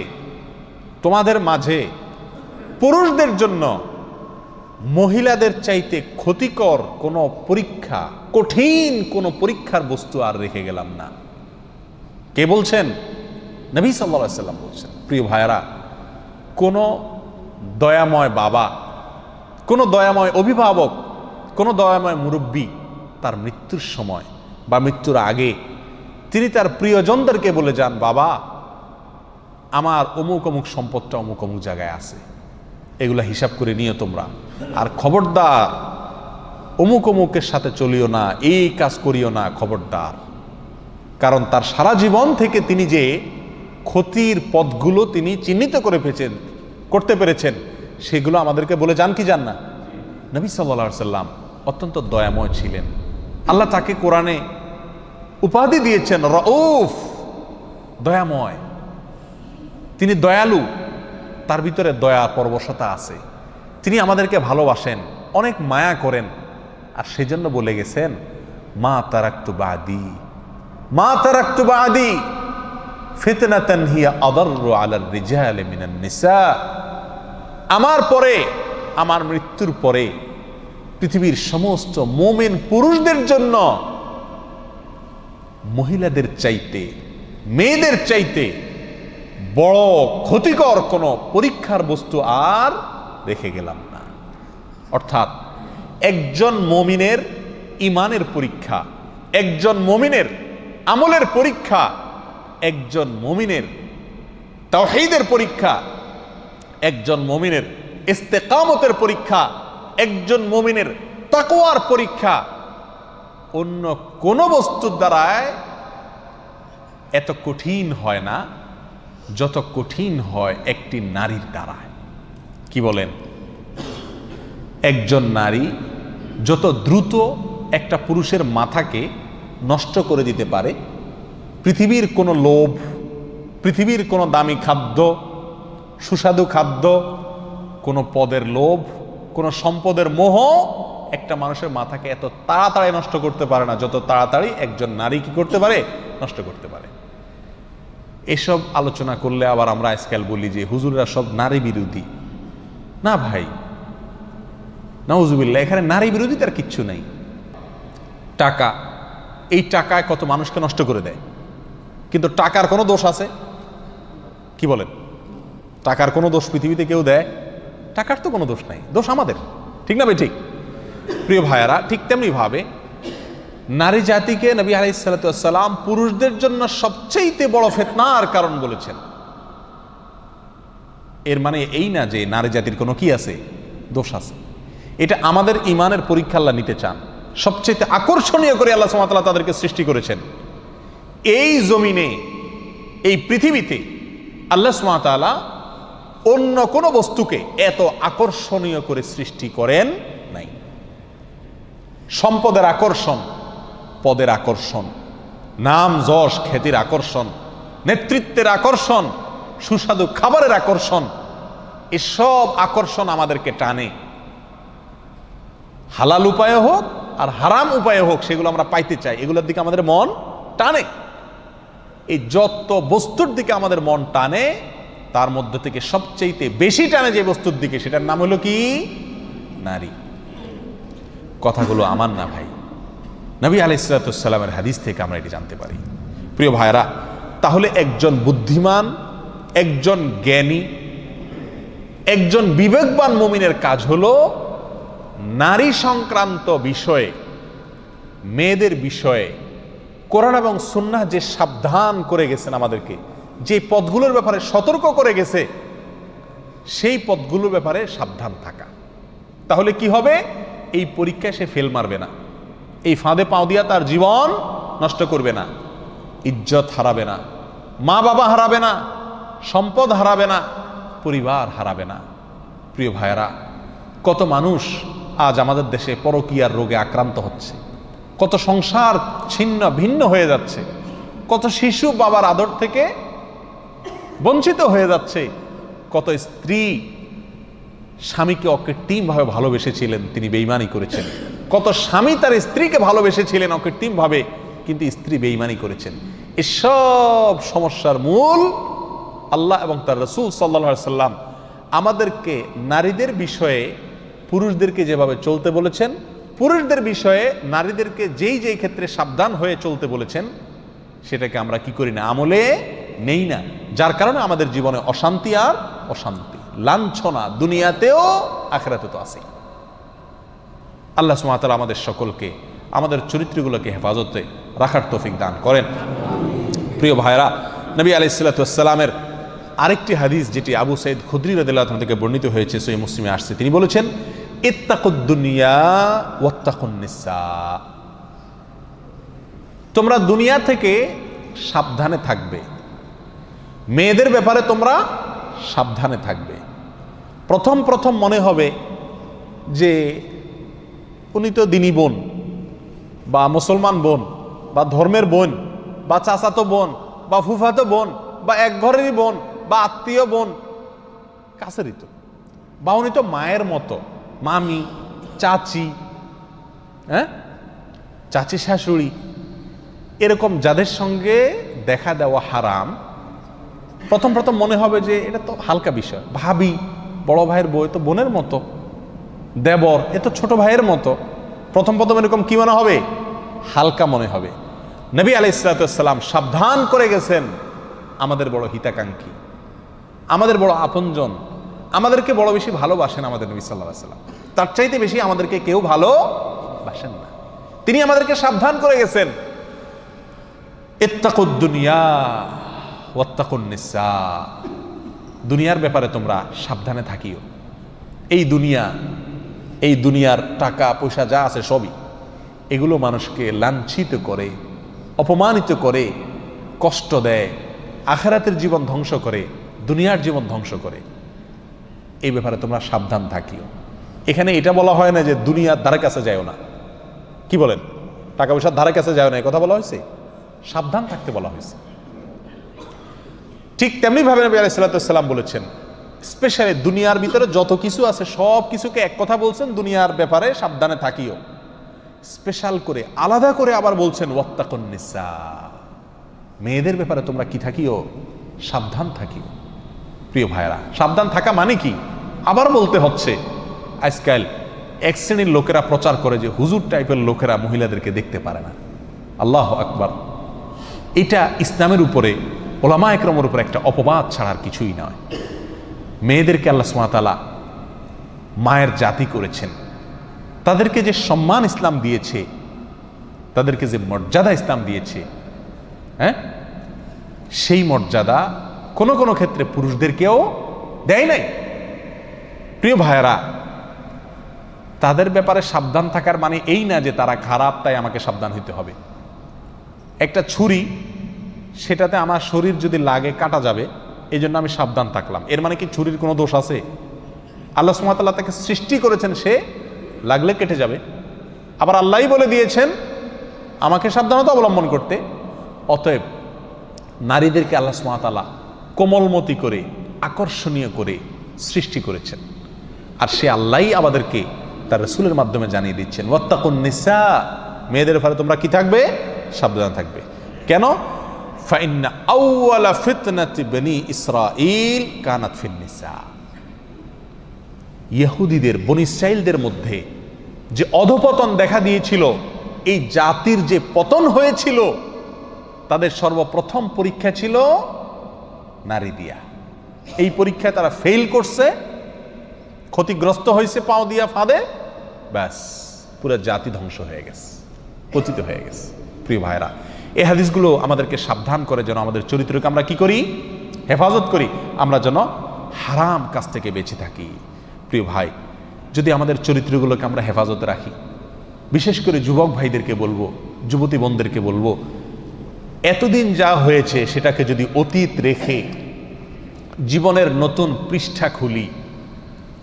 তোমাদের মাঝে পুরুষদের জন্য মহিলাদের চাইতে ক্ষতিকর কোনো পরীক্ষা কঠিন কোনো পরীক্ষার বস্তু আর রেখে গেলাম না কে বলছেন নবী সাল্লা সাল্লাম বলছেন প্রিয় ভাইরা কোনো দয়াময় বাবা কোনো দয়াময় অভিভাবক কোনো দয়াময় মুরব্বী তার মৃত্যুর সময় বা মৃত্যুর আগে তিনি তার প্রিয়জনদেরকে বলে যান বাবা আমার অমুক অমুক সম্পদটা অমুক অমুক জায়গায় আছে এগুলো হিসাব করে নিও তোমরা আর খবরদার অমুক অমুকের সাথে চলিও না এই কাজ করিও না খবরদার কারণ তার সারা জীবন থেকে তিনি যে ক্ষতির পথগুলো তিনি চিহ্নিত করে পেয়েছেন করতে পেরেছেন সেগুলো আমাদেরকে বলে যান কি যান না নবী সাল্লা সাল্লাম অত্যন্ত দয়াময় ছিলেন আল্লাহ তাকে কোরআনে উপাধি দিয়েছেন রউফ দয়াময় তিনি দয়ালু তার ভিতরে দয়া পরবশতা আছে তিনি আমাদেরকে ভালোবাসেন অনেক মায়া করেন আর সেজন্য বলে গেছেন মা তারাক্তু বাদি মা তারাক্তু বাদি তানহিয়া আদর আলার রিজাল মিনান নিসা আমার পরে আমার মৃত্যুর পরে পৃথিবীর সমস্ত মোমেন পুরুষদের জন্য মহিলাদের চাইতে মেয়েদের চাইতে বড় ক্ষতিকর কোনো পরীক্ষার বস্তু আর রেখে গেলাম না অর্থাৎ একজন মমিনের ইমানের পরীক্ষা একজন মমিনের আমলের পরীক্ষা একজন মমিনের তাহিদের পরীক্ষা একজন মমিনের ইস্তেকামতের পরীক্ষা একজন মমিনের তাকোয়ার পরীক্ষা অন্য কোনো বস্তুর দ্বারায় এত কঠিন হয় না যত কঠিন হয় একটি নারীর দ্বারা কি বলেন একজন নারী যত দ্রুত একটা পুরুষের মাথাকে নষ্ট করে দিতে পারে পৃথিবীর কোনো লোভ পৃথিবীর কোনো দামি খাদ্য সুস্বাদু খাদ্য কোনো পদের লোভ কোনো সম্পদের মোহ একটা মানুষের মাথাকে এত তাড়াতাড়ি নষ্ট করতে পারে না যত তাড়াতাড়ি একজন নারী কি করতে পারে নষ্ট করতে পারে এসব আলোচনা করলে আবার আমরা আজকাল বলি যে হুজুররা সব নারী বিরোধী না ভাই না হুজুবিল্লা এখানে নারী বিরোধী তার কিচ্ছু নেই টাকা এই টাকায় কত মানুষকে নষ্ট করে দেয় কিন্তু টাকার কোনো দোষ আছে কি বলেন টাকার কোনো দোষ পৃথিবীতে কেউ দেয় টাকার তো কোনো দোষ নাই দোষ আমাদের ঠিক না ভাই ঠিক প্রিয় ভাইয়ারা ঠিক তেমনিভাবে নারী জাতিকে নবী আলাইসালাতাম পুরুষদের জন্য সবচেয়ে বড় ফেতনার কারণ বলেছেন এর মানে এই না যে নারী জাতির কোনো কি আছে দোষ আছে এটা আমাদের ইমানের পরীক্ষা আল্লাহ নিতে চান সবচেয়ে আকর্ষণীয় করে আল্লাহ সামাতাল্লাহ তাদেরকে সৃষ্টি করেছেন এই জমিনে এই পৃথিবীতে আল্লাহ সামাতাল্লাহ অন্য কোন বস্তুকে এত আকর্ষণীয় করে সৃষ্টি করেন নাই সম্পদের আকর্ষণ পদের আকর্ষণ নাম যশ খ্যাতির আকর্ষণ নেতৃত্বের আকর্ষণ সুস্বাদু খাবারের আকর্ষণ এসব আকর্ষণ আমাদেরকে টানে হালাল উপায়ে হোক আর হারাম উপায়ে হোক সেগুলো আমরা পাইতে চাই এগুলোর দিকে আমাদের মন টানে এই যত বস্তুর দিকে আমাদের মন টানে তার মধ্যে থেকে সবচেয়েতে বেশি টানে যে বস্তুর দিকে সেটার নাম হলো কি নারী কথাগুলো আমার না ভাই নবী আলাইসালাতামের হাদিস থেকে আমরা এটি জানতে পারি প্রিয় ভাইরা তাহলে একজন বুদ্ধিমান একজন জ্ঞানী একজন বিবেকবান মুমিনের কাজ হলো নারী সংক্রান্ত বিষয়ে মেয়েদের বিষয়ে কোরআন এবং সুন্না যে সাবধান করে গেছেন আমাদেরকে যে পদগুলোর ব্যাপারে সতর্ক করে গেছে সেই পদগুলোর ব্যাপারে সাবধান থাকা তাহলে কি হবে এই পরীক্ষায় সে ফেল মারবে না এই ফাঁদে পাও দিয়া তার জীবন নষ্ট করবে না ইজ্জত হারাবে না মা বাবা হারাবে না সম্পদ হারাবে না পরিবার হারাবে না প্রিয় ভাইয়েরা কত মানুষ আজ আমাদের দেশে পরকিয়ার রোগে আক্রান্ত হচ্ছে কত সংসার ছিন্ন ভিন্ন হয়ে যাচ্ছে কত শিশু বাবার আদর থেকে বঞ্চিত হয়ে যাচ্ছে কত স্ত্রী স্বামীকে অকৃত্রিমভাবে ভালোবেসেছিলেন তিনি বেইমানি করেছেন কত স্বামী তার স্ত্রীকে ভালোবেসেছিলেন অকৃত্রিমভাবে কিন্তু স্ত্রী বেইমানি করেছেন এসব সমস্যার মূল আল্লাহ এবং তার রসুল সাল্লা সাল্লাম আমাদেরকে নারীদের বিষয়ে পুরুষদেরকে যেভাবে চলতে বলেছেন পুরুষদের বিষয়ে নারীদেরকে যেই যেই ক্ষেত্রে সাবধান হয়ে চলতে বলেছেন সেটাকে আমরা কি করি না আমলে নেই না যার কারণে আমাদের জীবনে অশান্তি আর অশান্তি লাঞ্ছনা দুনিয়াতেও আখেরাতে তো আসে আল্লাহ সুমাতারা আমাদের সকলকে আমাদের চরিত্রগুলোকে হেফাজতে রাখার তফিক দান করেন প্রিয় ভাইরা নবী আলি সাল্লাতামের আরেকটি হাদিস যেটি আবু সাইদ খুদ্রি রদুল্লাহ থেকে বর্ণিত হয়েছে সই মুসলিমে আসছে তিনি বলেছেন ইত্তাকুদ্দুনিয়া ওয়াত্তাকুন্নিসা তোমরা দুনিয়া থেকে সাবধানে থাকবে মেয়েদের ব্যাপারে তোমরা সাবধানে থাকবে প্রথম প্রথম মনে হবে যে উনি তো দিনী বোন বা মুসলমান বোন বা ধর্মের বোন বা চাচাতো বোন বা ফুফাতো বোন বা এক ঘরেরই বোন বা আত্মীয় বোন কাছেরই তো বা উনি তো মায়ের মতো মামি চাচি হ্যাঁ চাচি শাশুড়ি এরকম যাদের সঙ্গে দেখা দেওয়া হারাম প্রথম প্রথম মনে হবে যে এটা তো হালকা বিষয় ভাবি বড় ভাইয়ের বই তো বোনের মতো দেবর এ তো ছোটো ভাইয়ের মতো প্রথম প্রথম এরকম কী মনে হবে হালকা মনে হবে নবী আলি ইসলাতাম সাবধান করে গেছেন আমাদের বড় হিতাকাঙ্ক্ষী আমাদের বড় আপনজন আমাদেরকে বড় বেশি ভালোবাসেন আমাদের নবী সাল্লাহ সাল্লাম তার চাইতে বেশি আমাদেরকে কেউ ভালো বাসেন না তিনি আমাদেরকে সাবধান করে গেছেন এত্তাকুদ্দুনিয়া ওয়াত্তাকুন্নিসা দুনিয়ার ব্যাপারে তোমরা সাবধানে থাকিও এই দুনিয়া এই দুনিয়ার টাকা পয়সা যা আছে সবই এগুলো মানুষকে লাঞ্ছিত করে অপমানিত করে কষ্ট দেয় আখেরাতের জীবন ধ্বংস করে দুনিয়ার জীবন ধ্বংস করে এই ব্যাপারে তোমরা সাবধান থাকিও এখানে এটা বলা হয় না যে দুনিয়ার ধারে কাছে যায়ও না কি বলেন টাকা পয়সার ধারে কাছে যায় না এই কথা বলা হয়েছে সাবধান থাকতে বলা হয়েছে ঠিক তেমনিভাবে নবী আলি বলেছেন স্পেশালি দুনিয়ার ভিতরে যত কিছু আছে সব কিছুকে এক কথা বলছেন দুনিয়ার ব্যাপারে সাবধানে থাকিও স্পেশাল করে আলাদা করে আবার বলছেন ওয়াত্তাকন্নিসা মেয়েদের ব্যাপারে তোমরা কি থাকিও সাবধান থাকিও প্রিয় ভাইরা সাবধান থাকা মানে কি আবার বলতে হচ্ছে আজকাল এক শ্রেণীর লোকেরা প্রচার করে যে হুজুর টাইপের লোকেরা মহিলাদেরকে দেখতে পারে না আল্লাহ আকবার এটা ইসলামের উপরে ওলামা একরমের উপর একটা অপবাদ ছাড়ার কিছুই নয় মেয়েদেরকে আল্লাহ সুমাতালা মায়ের জাতি করেছেন তাদেরকে যে সম্মান ইসলাম দিয়েছে তাদেরকে যে মর্যাদা ইসলাম দিয়েছে হ্যাঁ সেই মর্যাদা কোনো কোনো ক্ষেত্রে পুরুষদেরকেও দেয় নাই প্রিয় ভাইয়েরা তাদের ব্যাপারে সাবধান থাকার মানে এই না যে তারা খারাপ তাই আমাকে সাবধান হইতে হবে একটা ছুরি সেটাতে আমার শরীর যদি লাগে কাটা যাবে এই জন্য আমি সাবধান থাকলাম এর মানে কি ছুরির কোনো দোষ আছে আল্লাহ সুমাতাল্লাহ তাকে সৃষ্টি করেছেন সে লাগলে কেটে যাবে আবার আল্লাহই বলে দিয়েছেন আমাকে সাবধানতা অবলম্বন করতে অতএব নারীদেরকে আল্লাহ সুমাতালা কোমলমতি করে আকর্ষণীয় করে সৃষ্টি করেছেন আর সে আল্লাহই আমাদেরকে তার রসুলের মাধ্যমে জানিয়ে দিচ্ছেন ওয়াত্তাকুন নিসা মেয়েদের ফলে তোমরা কি থাকবে সাবধান থাকবে কেন فإن أول فتنة بني إسرائيل كانت في النساء ইহুদিদের বন মধ্যে যে অধপতন দেখা দিয়েছিল এই জাতির যে পতন হয়েছিল তাদের সর্বপ্রথম পরীক্ষা ছিল নারী দিয়া এই পরীক্ষায় তারা ফেল করছে ক্ষতিগ্রস্ত হয়েছে পাও দিয়া ফাঁদে ব্যাস পুরো জাতি ধ্বংস হয়ে গেছে কথিত হয়ে গেছে প্রিয় ভাইরা এই হাদিসগুলো আমাদেরকে সাবধান করে যেন আমাদের চরিত্রকে আমরা কি করি হেফাজত করি আমরা যেন হারাম কাজ থেকে বেঁচে থাকি প্রিয় ভাই যদি আমাদের চরিত্রগুলোকে আমরা হেফাজত রাখি বিশেষ করে যুবক ভাইদেরকে বলবো যুবতী বোনদেরকে বলবো এতদিন যা হয়েছে সেটাকে যদি অতীত রেখে জীবনের নতুন পৃষ্ঠা খুলি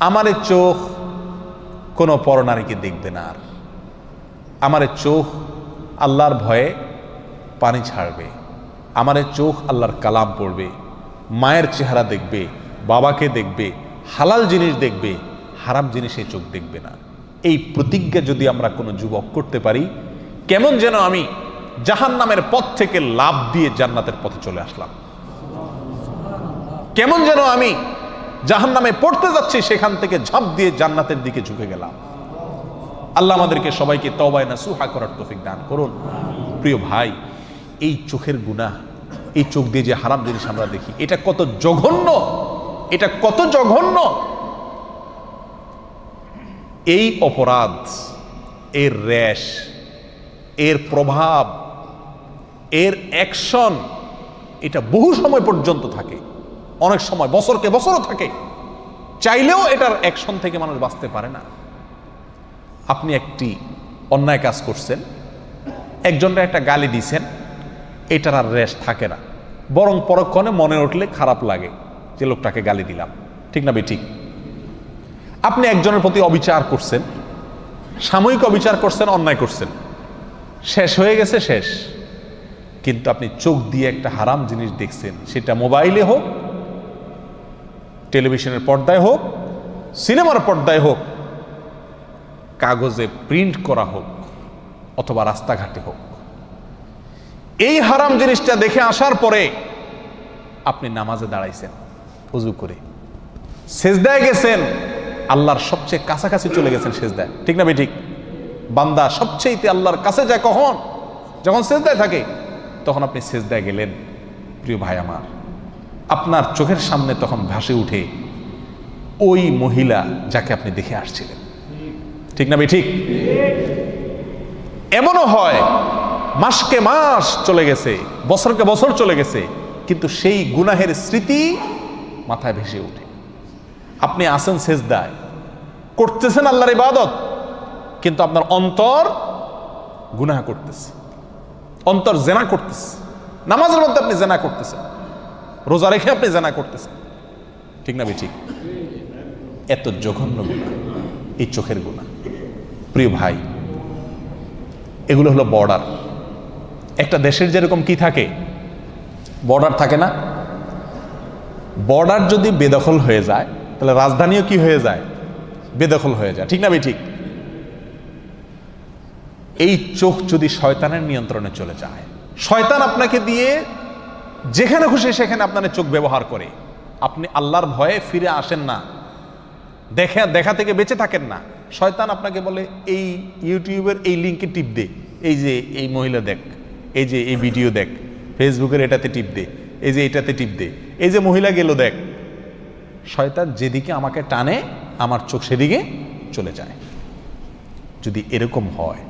আমার চোখ কোনো পরনারীকে দেখবে না আর আমার চোখ আল্লাহর ভয়ে পানি ছাড়বে আমার চোখ আল্লাহর কালাম পড়বে মায়ের চেহারা দেখবে বাবাকে দেখবে হালাল জিনিস দেখবে হারাম জিনিসে চোখ দেখবে না এই প্রতিজ্ঞা যদি আমরা কোনো যুবক করতে পারি কেমন যেন আমি জাহান নামের পথ থেকে লাভ দিয়ে জান্নাতের পথে চলে আসলাম কেমন যেন আমি জাহান নামে পড়তে যাচ্ছি সেখান থেকে ঝাঁপ দিয়ে জান্নাতের দিকে ঝুঁকে গেলাম আল্লাহ আমাদেরকে সবাইকে তবায় না সুহা করার তফিক দান করুন প্রিয় ভাই এই চোখের গুণা এই চোখ দিয়ে যে হারাম জিনিস আমরা দেখি এটা কত জঘন্য এটা কত জঘন্য এই অপরাধ এর র্যাশ এর প্রভাব এর অ্যাকশন এটা বহু সময় পর্যন্ত থাকে অনেক সময় বছরকে বছরও থাকে চাইলেও এটার অ্যাকশন থেকে মানুষ বাঁচতে পারে না আপনি একটি অন্যায় কাজ করছেন একজনরা একটা গালি দিছেন এটার আর রেশ থাকে না বরং পরক্ষণে মনে উঠলে খারাপ লাগে যে লোকটাকে গালি দিলাম ঠিক না বেঠিক আপনি একজনের প্রতি অবিচার করছেন সাময়িক অবিচার করছেন অন্যায় করছেন শেষ হয়ে গেছে শেষ কিন্তু আপনি চোখ দিয়ে একটা হারাম জিনিস দেখছেন সেটা মোবাইলে হোক টেলিভিশনের পর্দায় হোক সিনেমার পর্দায় হোক কাগজে প্রিন্ট করা হোক অথবা রাস্তাঘাটে হোক এই হারাম জিনিসটা দেখে আসার পরে আপনি নামাজে দাঁড়াইছেন উজু করে সেজদায় গেছেন আল্লাহর সবচেয়ে কাছাকাছি চলে গেছেন সেজদায় ঠিক না ঠিক বান্দা সবচেয়ে আল্লাহর কাছে যায় কখন যখন সেজদায় থাকে তখন আপনি সেজদায় গেলেন প্রিয় ভাই আমার আপনার চোখের সামনে তখন ভাসে উঠে ওই মহিলা যাকে আপনি দেখে আসছিলেন ঠিক না ঠিক এমনও হয় মাসকে মাস চলে গেছে বছরকে বছর চলে গেছে কিন্তু সেই গুনাহের স্মৃতি মাথায় ভেসে ওঠে আপনি আসেন দায় করতেছেন আল্লাহর ইবাদত কিন্তু আপনার অন্তর গুনাহ করতেছে অন্তর জেনা করতেছে নামাজের মধ্যে আপনি জেনা করতেছেন রোজা রেখে আপনি জেনা করতেছেন ঠিক না ঠিক এত জঘন্য গুণা এই চোখের গুণা প্রিয় ভাই এগুলো হলো বর্ডার একটা দেশের যেরকম কি থাকে বর্ডার থাকে না বর্ডার যদি বেদখল হয়ে যায় তাহলে রাজধানীও কি হয়ে যায় বেদখল হয়ে যায় ঠিক না ভাই ঠিক এই চোখ যদি শয়তানের নিয়ন্ত্রণে চলে যায় শয়তান আপনাকে দিয়ে যেখানে খুশি সেখানে আপনার চোখ ব্যবহার করে আপনি আল্লাহর ভয়ে ফিরে আসেন না দেখা দেখা থেকে বেঁচে থাকেন না শয়তান আপনাকে বলে এই ইউটিউবের এই লিঙ্কে টিপ দে এই যে এই মহিলা দেখ এই যে এই ভিডিও দেখ ফেসবুকের এটাতে টিপ দে এই যে এটাতে টিপ দে এই যে মহিলা গেল দেখ শয়তান যেদিকে আমাকে টানে আমার চোখ সেদিকে চলে যায় যদি এরকম হয়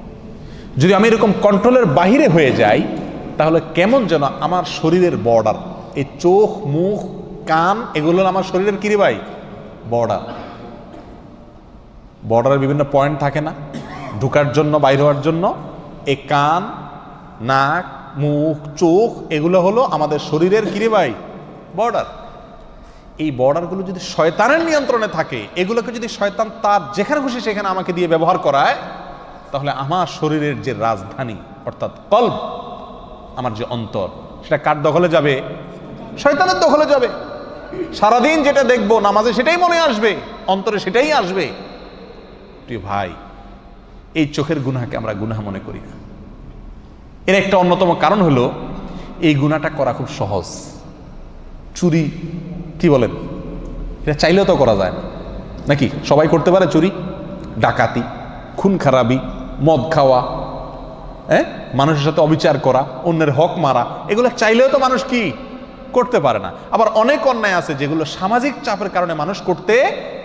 যদি আমি এরকম কন্ট্রোলের বাহিরে হয়ে যাই তাহলে কেমন যেন আমার শরীরের বর্ডার এই চোখ মুখ কান এগুলো আমার শরীরের কিরে ভাই বর্ডার বর্ডারের বিভিন্ন পয়েন্ট থাকে না ঢুকার জন্য বাইর হওয়ার জন্য এই কান নাক মুখ চোখ এগুলো হলো আমাদের শরীরের কিরে ভাই বর্ডার এই বর্ডারগুলো যদি শয়তানের নিয়ন্ত্রণে থাকে এগুলোকে যদি শয়তান তার যেখানে খুশি সেখানে আমাকে দিয়ে ব্যবহার করায় তাহলে আমার শরীরের যে রাজধানী অর্থাৎ কল্প আমার যে অন্তর সেটা কার দখলে যাবে শয়তানের দখলে যাবে সারাদিন যেটা দেখব নামাজে সেটাই মনে আসবে অন্তরে সেটাই আসবে তুই ভাই এই চোখের গুনাকে আমরা গুনা মনে করি না এর একটা অন্যতম কারণ হলো এই গুণাটা করা খুব সহজ চুরি কি বলেন এটা চাইলেও তো করা যায় না নাকি সবাই করতে পারে চুরি ডাকাতি খুন খারাপি মদ খাওয়া হ্যাঁ মানুষের সাথে অবিচার করা অন্যের হক মারা এগুলো চাইলেও তো মানুষ কি করতে পারে না আবার অনেক অন্যায় আছে যেগুলো সামাজিক চাপের কারণে মানুষ করতে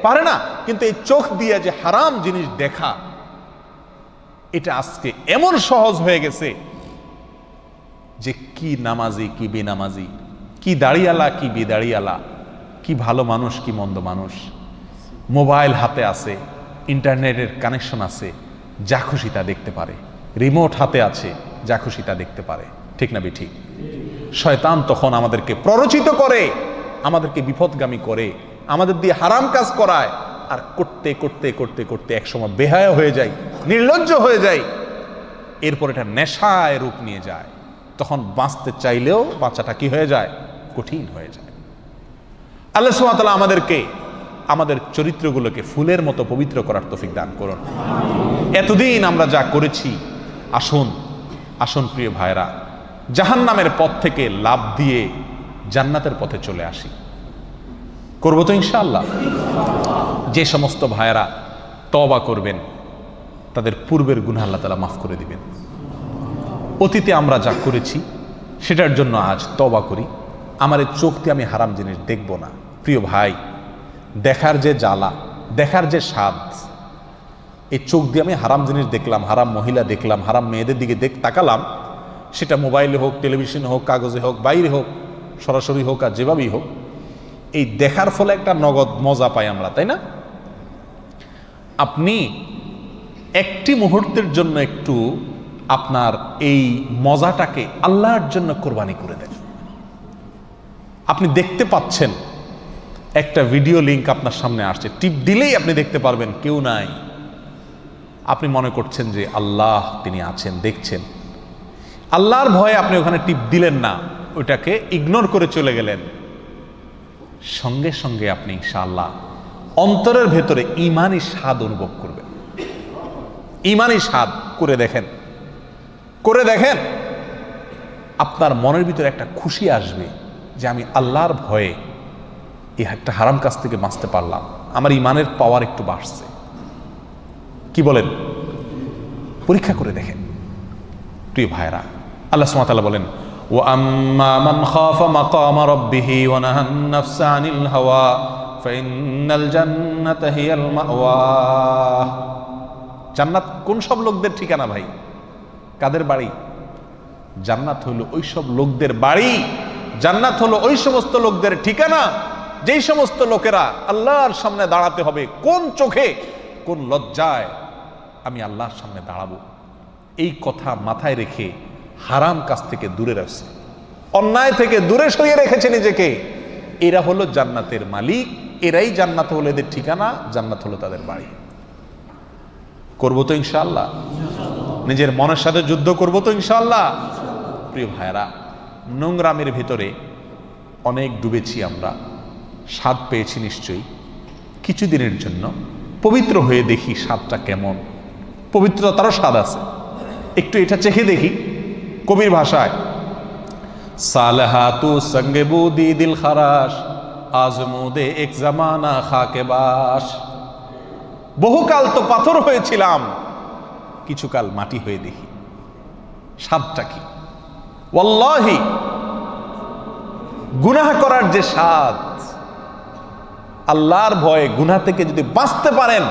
পারে না কিন্তু এই চোখ দিয়ে যে হারাম জিনিস দেখা এটা আজকে এমন সহজ হয়ে গেছে যে কি নামাজি কি বেনামাজি কি দাঁড়িয়ালা কি বেদাড়িয়ালা কি ভালো মানুষ কি মন্দ মানুষ মোবাইল হাতে আছে ইন্টারনেটের কানেকশন আছে যা খুশি তা দেখতে পারে রিমোট হাতে আছে যা খুশি তা দেখতে পারে ঠিক না ঠিক শয়তান তখন আমাদেরকে প্ররোচিত করে আমাদেরকে বিপদগামী করে আমাদের দিয়ে হারাম কাজ করায় আর করতে করতে করতে করতে একসময় বেহায় হয়ে যায় নির্লজ্জ হয়ে যায় এরপর এটা নেশায় রূপ নিয়ে যায় তখন বাঁচতে চাইলেও বাঁচাটা কি হয়ে যায় কঠিন হয়ে যায় আল্লাহ সুমাতালা আমাদেরকে আমাদের চরিত্রগুলোকে ফুলের মতো পবিত্র করার তফিক দান করুন এতদিন আমরা যা করেছি আসুন আসুন প্রিয় ভাইরা জাহান্নামের পথ থেকে লাভ দিয়ে জান্নাতের পথে চলে আসি করবো তো ইনশাআল্লাহ যে সমস্ত ভাইয়েরা তবা করবেন তাদের পূর্বের গুণা আল্লাহ তালা মাফ করে দিবেন অতীতে আমরা যা করেছি সেটার জন্য আজ তবা করি আমার এই চোখতে আমি হারাম জিনিস দেখব না প্রিয় ভাই দেখার যে জ্বালা দেখার যে স্বাদ এই চোখ দিয়ে আমি হারাম জিনিস দেখলাম হারাম মহিলা দেখলাম হারাম মেয়েদের দিকে দেখ তাকালাম সেটা মোবাইলে হোক টেলিভিশনে হোক কাগজে হোক বাইরে হোক সরাসরি হোক আর যেভাবেই হোক এই দেখার ফলে একটা নগদ মজা পাই আমরা তাই না আপনি একটি মুহূর্তের জন্য একটু আপনার এই মজাটাকে আল্লাহর জন্য কোরবানি করে দেন আপনি দেখতে পাচ্ছেন একটা ভিডিও লিঙ্ক আপনার সামনে আসছে টিপ দিলেই আপনি দেখতে পারবেন কেউ নাই আপনি মনে করছেন যে আল্লাহ তিনি আছেন দেখছেন আল্লাহর ভয়ে আপনি ওখানে টিপ দিলেন না ওইটাকে ইগনোর করে চলে গেলেন সঙ্গে সঙ্গে আপনি ইনশাআল্লাহ অন্তরের ভেতরে ইমানই স্বাদ অনুভব করবেন ইমানই স্বাদ করে দেখেন করে দেখেন আপনার মনের ভিতরে একটা খুশি আসবে যে আমি আল্লাহর ভয়ে এই একটা হারাম কাজ থেকে বাঁচতে পারলাম আমার ইমানের পাওয়ার একটু বাড়ছে কি বলেন পরীক্ষা করে দেখেন প্রিয় ভাইরা আল্লাহ সুমাতাল্লাহ বলেন ও আম্মা খাফা মাকাম রাব্বিহি ওয়া নাহান নাফসা আনিল হাওয়া ফাইন্নাল জান্নাতা হিয়াল মাওয়া জান্নাত কোন সব লোকদের ঠিকানা ভাই কাদের বাড়ি জান্নাত হলো ওই সব লোকদের বাড়ি জান্নাত হলো ওই সমস্ত লোকদের ঠিকানা যেই সমস্ত লোকেরা আল্লাহর সামনে দাঁড়াতে হবে কোন চোখে কোন লজ্জায় আমি আল্লাহর সামনে দাঁড়াবো এই কথা মাথায় রেখে হারাম কাছ থেকে দূরে রাখছে অন্যায় থেকে দূরে সরিয়ে রেখেছে নিজেকে এরা হলো জান্নাতের মালিক এরাই জান্নাত হলো এদের ঠিকানা জান্নাত হলো তাদের বাড়ি করবো তো ইনশাল্লাহ নিজের মনের সাথে যুদ্ধ করব তো ইনশাল্লাহ প্রিয় ভাইরা নোংরামের ভিতরে অনেক ডুবেছি আমরা স্বাদ পেয়েছি নিশ্চয়ই কিছুদিনের জন্য পবিত্র হয়ে দেখি স্বাদটা কেমন তারও স্বাদ আছে একটু এটা চেখে দেখি কবির ভাষায় সালহাতু সঙ্গে বুদি দিল খারাস আজমুদে এক জামানা খাকে বাস বহুকাল তো পাথর হয়েছিলাম কিছুকাল মাটি হয়ে দেখি স্বাদটা কি ওল্লাহি গুনাহ করার যে স্বাদ আল্লাহর ভয়ে গুনা থেকে যদি বাঁচতে পারেন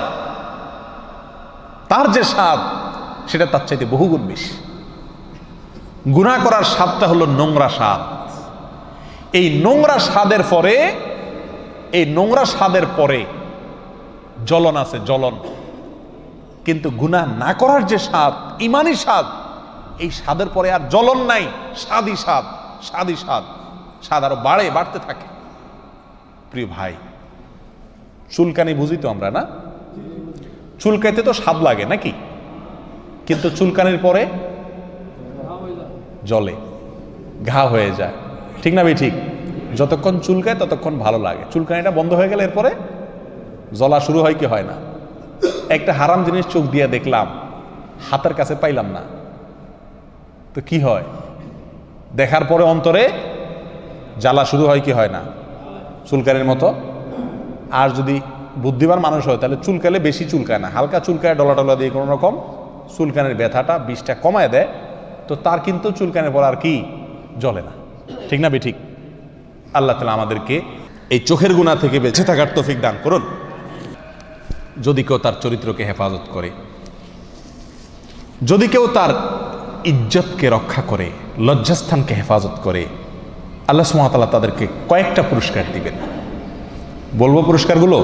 তার যে স্বাদ সেটা তার চাইতে বহুগুণ বেশি গুণা করার স্বাদটা হলো নোংরা স্বাদ এই নোংরা স্বাদের পরে এই নোংরা স্বাদের পরে জ্বলন আছে জ্বলন কিন্তু গুনাহ না করার যে স্বাদ ইমানই স্বাদ এই স্বাদের পরে আর জ্বলন নাই স্বাদই স্বাদ স্বাদই স্বাদ স্বাদ আরো বাড়ে বাড়তে থাকে প্রিয় ভাই চুলকানি বুঝি তো আমরা না চুলকাইতে তো স্বাদ লাগে নাকি কিন্তু চুলকানির পরে জলে ঘা হয়ে যায় ঠিক না ভাই ঠিক যতক্ষণ চুলকায় ততক্ষণ ভালো লাগে চুলকানিটা বন্ধ হয়ে গেলে এরপরে জ্বলা শুরু হয় কি হয় না একটা হারাম জিনিস চোখ দিয়ে দেখলাম হাতের কাছে পাইলাম না তো কি হয় দেখার পরে অন্তরে জ্বালা শুরু হয় কি হয় না চুলকানির মতো আর যদি বুদ্ধিমান মানুষ হয় তাহলে চুলকালে বেশি চুলকায় না হালকা চুলকায় ডলা ডলা দিয়ে কোনো রকম চুলকানের ব্যথাটা বিষটা কমায় দেয় তো তার কিন্তু চুলকানের পর আর কি জ্বলে না ঠিক না বে ঠিক আল্লাহ তালা আমাদেরকে এই চোখের গুণা থেকে বেঁচে থাকার তফিক দান করুন যদি কেউ তার চরিত্রকে হেফাজত করে যদি কেউ তার ইজ্জতকে রক্ষা করে লজ্জাস্থানকে হেফাজত করে আল্লাহ সুমাতালা তাদেরকে কয়েকটা পুরস্কার দিবেন বলবো পুরস্কারগুলো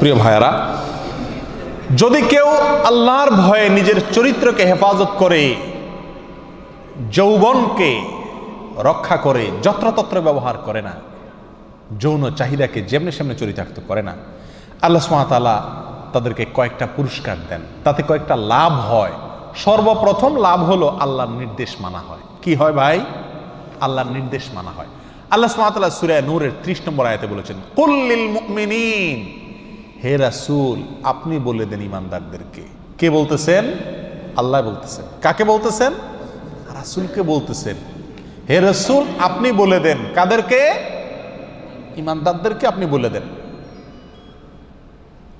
প্রিয় ভাইয়ারা যদি কেউ আল্লাহর ভয়ে নিজের চরিত্রকে হেফাজত করে যৌবনকে রক্ষা করে যত্রতত্র ব্যবহার করে না যৌন চাহিদাকে যেমনি সেমনি চরিতার্থ করে না আল্লাহ সুমাতালা তাদেরকে কয়েকটা পুরস্কার দেন তাতে কয়েকটা লাভ হয় সর্বপ্রথম লাভ হলো আল্লাহর নির্দেশ মানা হয় কি হয় ভাই আল্লাহর নির্দেশ মানা হয় আল্লাহ সুমাতাল্লাহ সুরায় নূরের ত্রিশ নম্বর আয়তে বলেছেন কুল্লিল মুমিনিন হে রাসুল আপনি বলে দেন ইমানদারদেরকে কে বলতেছেন আল্লাহ বলতেছেন কাকে বলতেছেন রাসুলকে বলতেছেন হে রসুল আপনি বলে দেন কাদেরকে ইমানদারদেরকে আপনি বলে দেন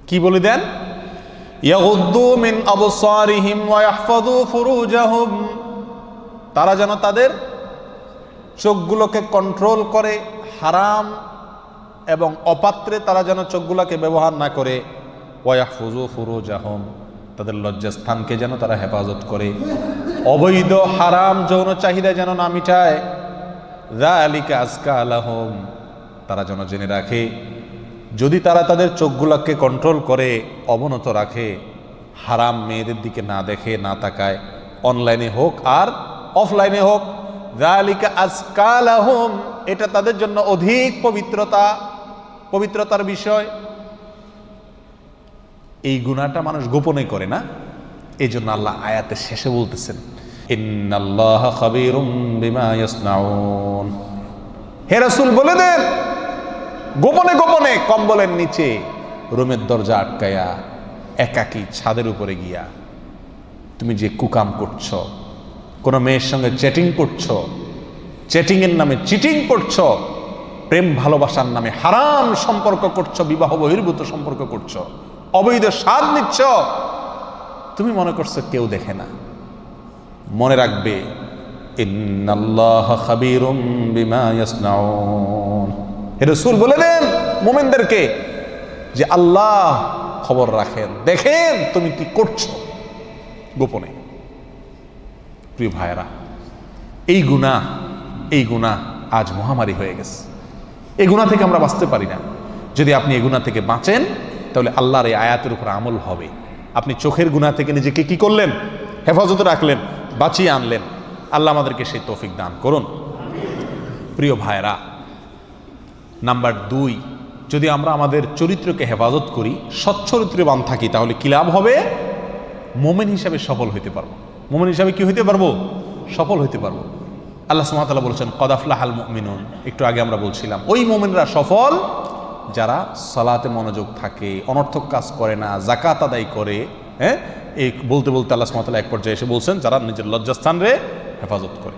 কি বলে দেন তারা যেন তাদের চোখগুলোকে কন্ট্রোল করে হারাম এবং অপাত্রে তারা যেন চোখগুলোকে ব্যবহার না করে ওয়াহফুজু ফুরুজাহুম তাদের লজ্জাস্থানকে যেন তারা হেফাজত করে অবৈধ হারাম যৌন চাহিদা যেন না মিঠায় রা আজকা আলাহম তারা যেন জেনে রাখে যদি তারা তাদের চোখগুলাকে কন্ট্রোল করে অবনত রাখে হারাম মেয়েদের দিকে না দেখে না তাকায় অনলাইনে হোক আর অফলাইনে হোক জালিকা আজকাল আহম এটা তাদের জন্য অধিক পবিত্রতা পবিত্রতার বিষয় এই গুণাটা মানুষ গোপনে করে না এই জন্য আল্লাহ আয়াতের শেষে বলতেছেন হে রসুল বলে দেন গোপনে গোপনে কম্বলের নিচে রুমের দরজা আটকায়া একাকি ছাদের উপরে গিয়া তুমি যে কুকাম করছ কোনো মেয়ের সঙ্গে চ্যাটিং করছ চ্যাটিংয়ের নামে চিটিং করছ প্রেম ভালোবাসার নামে হারাম সম্পর্ক করছ বিবাহ বহির্ভূত সম্পর্ক করছ অবৈধ স্বাদ নিচ্ছ তুমি মনে করছো কেউ দেখে না মনে রাখবে ইন্নাল্লাহ খাবিরুম বিমা ইয়াসনাউন রসুল বলে দেন মোমেনদেরকে যে আল্লাহ খবর রাখেন দেখেন তুমি কি করছো গোপনে প্রিয় ভাইরা এই গুণা এই গুণা আজ মহামারী হয়ে গেছে এই গুণা থেকে আমরা বাঁচতে পারি না যদি আপনি এই গুণা থেকে বাঁচেন তাহলে আল্লাহর এই আয়াতের উপর আমল হবে আপনি চোখের গুণা থেকে নিজেকে কি করলেন হেফাজতে রাখলেন বাঁচিয়ে আনলেন আল্লাহ আমাদেরকে সেই তৌফিক দান করুন প্রিয় ভাইরা নাম্বার দুই যদি আমরা আমাদের চরিত্রকে হেফাজত করি সচ্চরিত্রবান থাকি তাহলে কী লাভ হবে মোমেন হিসাবে সফল হইতে পারবো মোমেন হিসাবে কি হইতে পারবো সফল হইতে পারবো আল্লাহ সুমাতাল্লাহ বলছেন কদাফলা হাল মিনুন একটু আগে আমরা বলছিলাম ওই মোমেনরা সফল যারা সালাতে মনোযোগ থাকে অনর্থক কাজ করে না জাকাত আদায় করে হ্যাঁ এই বলতে বলতে আল্লাহ সুমাতাল্লাহ এক পর্যায়ে এসে বলছেন যারা নিজের লজ্জাস্থানরে হেফাজত করে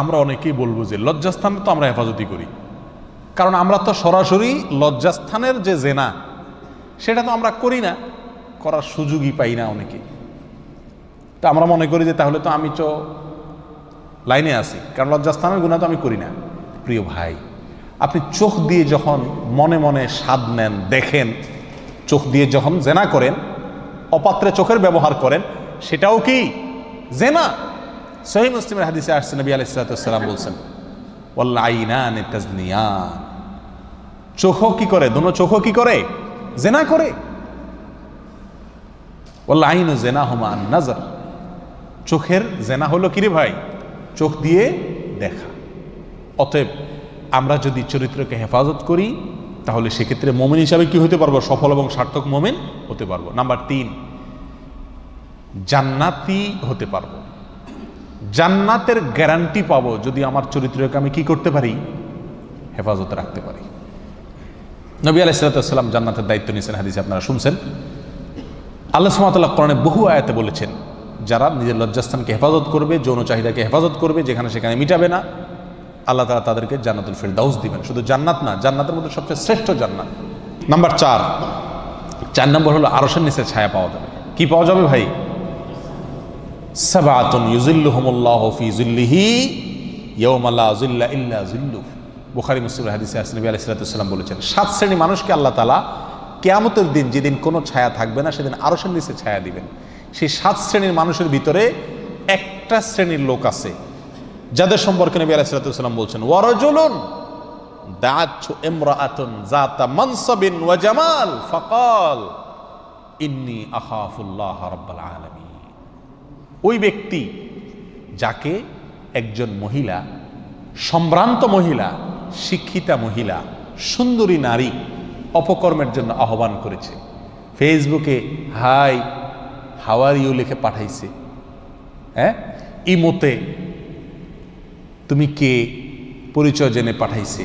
আমরা অনেকেই বলবো যে লজ্জাস্থানে তো আমরা হেফাজতই করি কারণ আমরা তো সরাসরি লজ্জাস্থানের যে জেনা সেটা তো আমরা করি না করার সুযোগই পাই না অনেকে তো আমরা মনে করি যে তাহলে তো আমি তো লাইনে আসি কারণ লজ্জাস্থানের গুণা তো আমি করি না প্রিয় ভাই আপনি চোখ দিয়ে যখন মনে মনে স্বাদ নেন দেখেন চোখ দিয়ে যখন জেনা করেন অপাত্রে চোখের ব্যবহার করেন সেটাও কি জেনা সহি মুসলিমের হাদিসে আসছেন নবী আলাইসালাম বলছেন ওল্লা আইনান চোখও কি করে দোনো চোখও কি করে জেনা করে বললা জেনা হুমান নাজার চোখের জেনা হলো কিরে ভাই চোখ দিয়ে দেখা অতএব আমরা যদি চরিত্রকে হেফাজত করি তাহলে সেক্ষেত্রে মোমেন হিসাবে কি হতে পারবো সফল এবং সার্থক মোমেন হতে পারবো নাম্বার তিন জান্নাতি হতে পারবো জান্নাতের গ্যারান্টি পাবো যদি আমার চরিত্রকে আমি কি করতে পারি হেফাজত রাখতে পারি নবী আলাইসালাম জান্নাতের দায়িত্ব নিয়েছেন হাদিসে আপনারা শুনছেন আল্লাহ সুমাতাল্লাহ কোরআনে বহু আয়াতে বলেছেন যারা নিজের লজ্জাস্থানকে হেফাজত করবে যৌন চাহিদাকে হেফাজত করবে যেখানে সেখানে মিটাবে না আল্লাহ তালা তাদেরকে জান্নাতুল ফেরদাউস দিবেন শুধু জান্নাত না জান্নাতের মধ্যে সবচেয়ে শ্রেষ্ঠ জান্নাত নাম্বার চার চার নম্বর হলো আরসের নিচে ছায়া পাওয়া যাবে কি পাওয়া যাবে ভাই সাবাতুন ইউজিল্লুহমুল্লাহ ফি জুল্লিহি ইয়ৌমাল্লা জুল্লা ইল্লা জুল্লুহ বুখারি মুসলিম হাদিসে আসনবী আলি সালাতাম বলেছেন সাত শ্রেণী মানুষকে আল্লাহ তালা কেয়ামতের দিন যেদিন কোনো ছায়া থাকবে না সেদিন আরও আরশের নিচে ছায়া দিবেন সেই সাত শ্রেণীর মানুষের ভিতরে একটা শ্রেণীর লোক আছে যাদের সম্পর্কে নবী আলাহ সালাতাম বলছেন ওয়ারজলুন ওই ব্যক্তি যাকে একজন মহিলা সম্ভ্রান্ত মহিলা শিক্ষিতা মহিলা সুন্দরী নারী অপকর্মের জন্য আহ্বান করেছে ফেসবুকে হাই হাওয়ার ইউ লিখে পাঠাইছে হ্যাঁ ইমোতে তুমি কে পরিচয় জেনে পাঠাইছে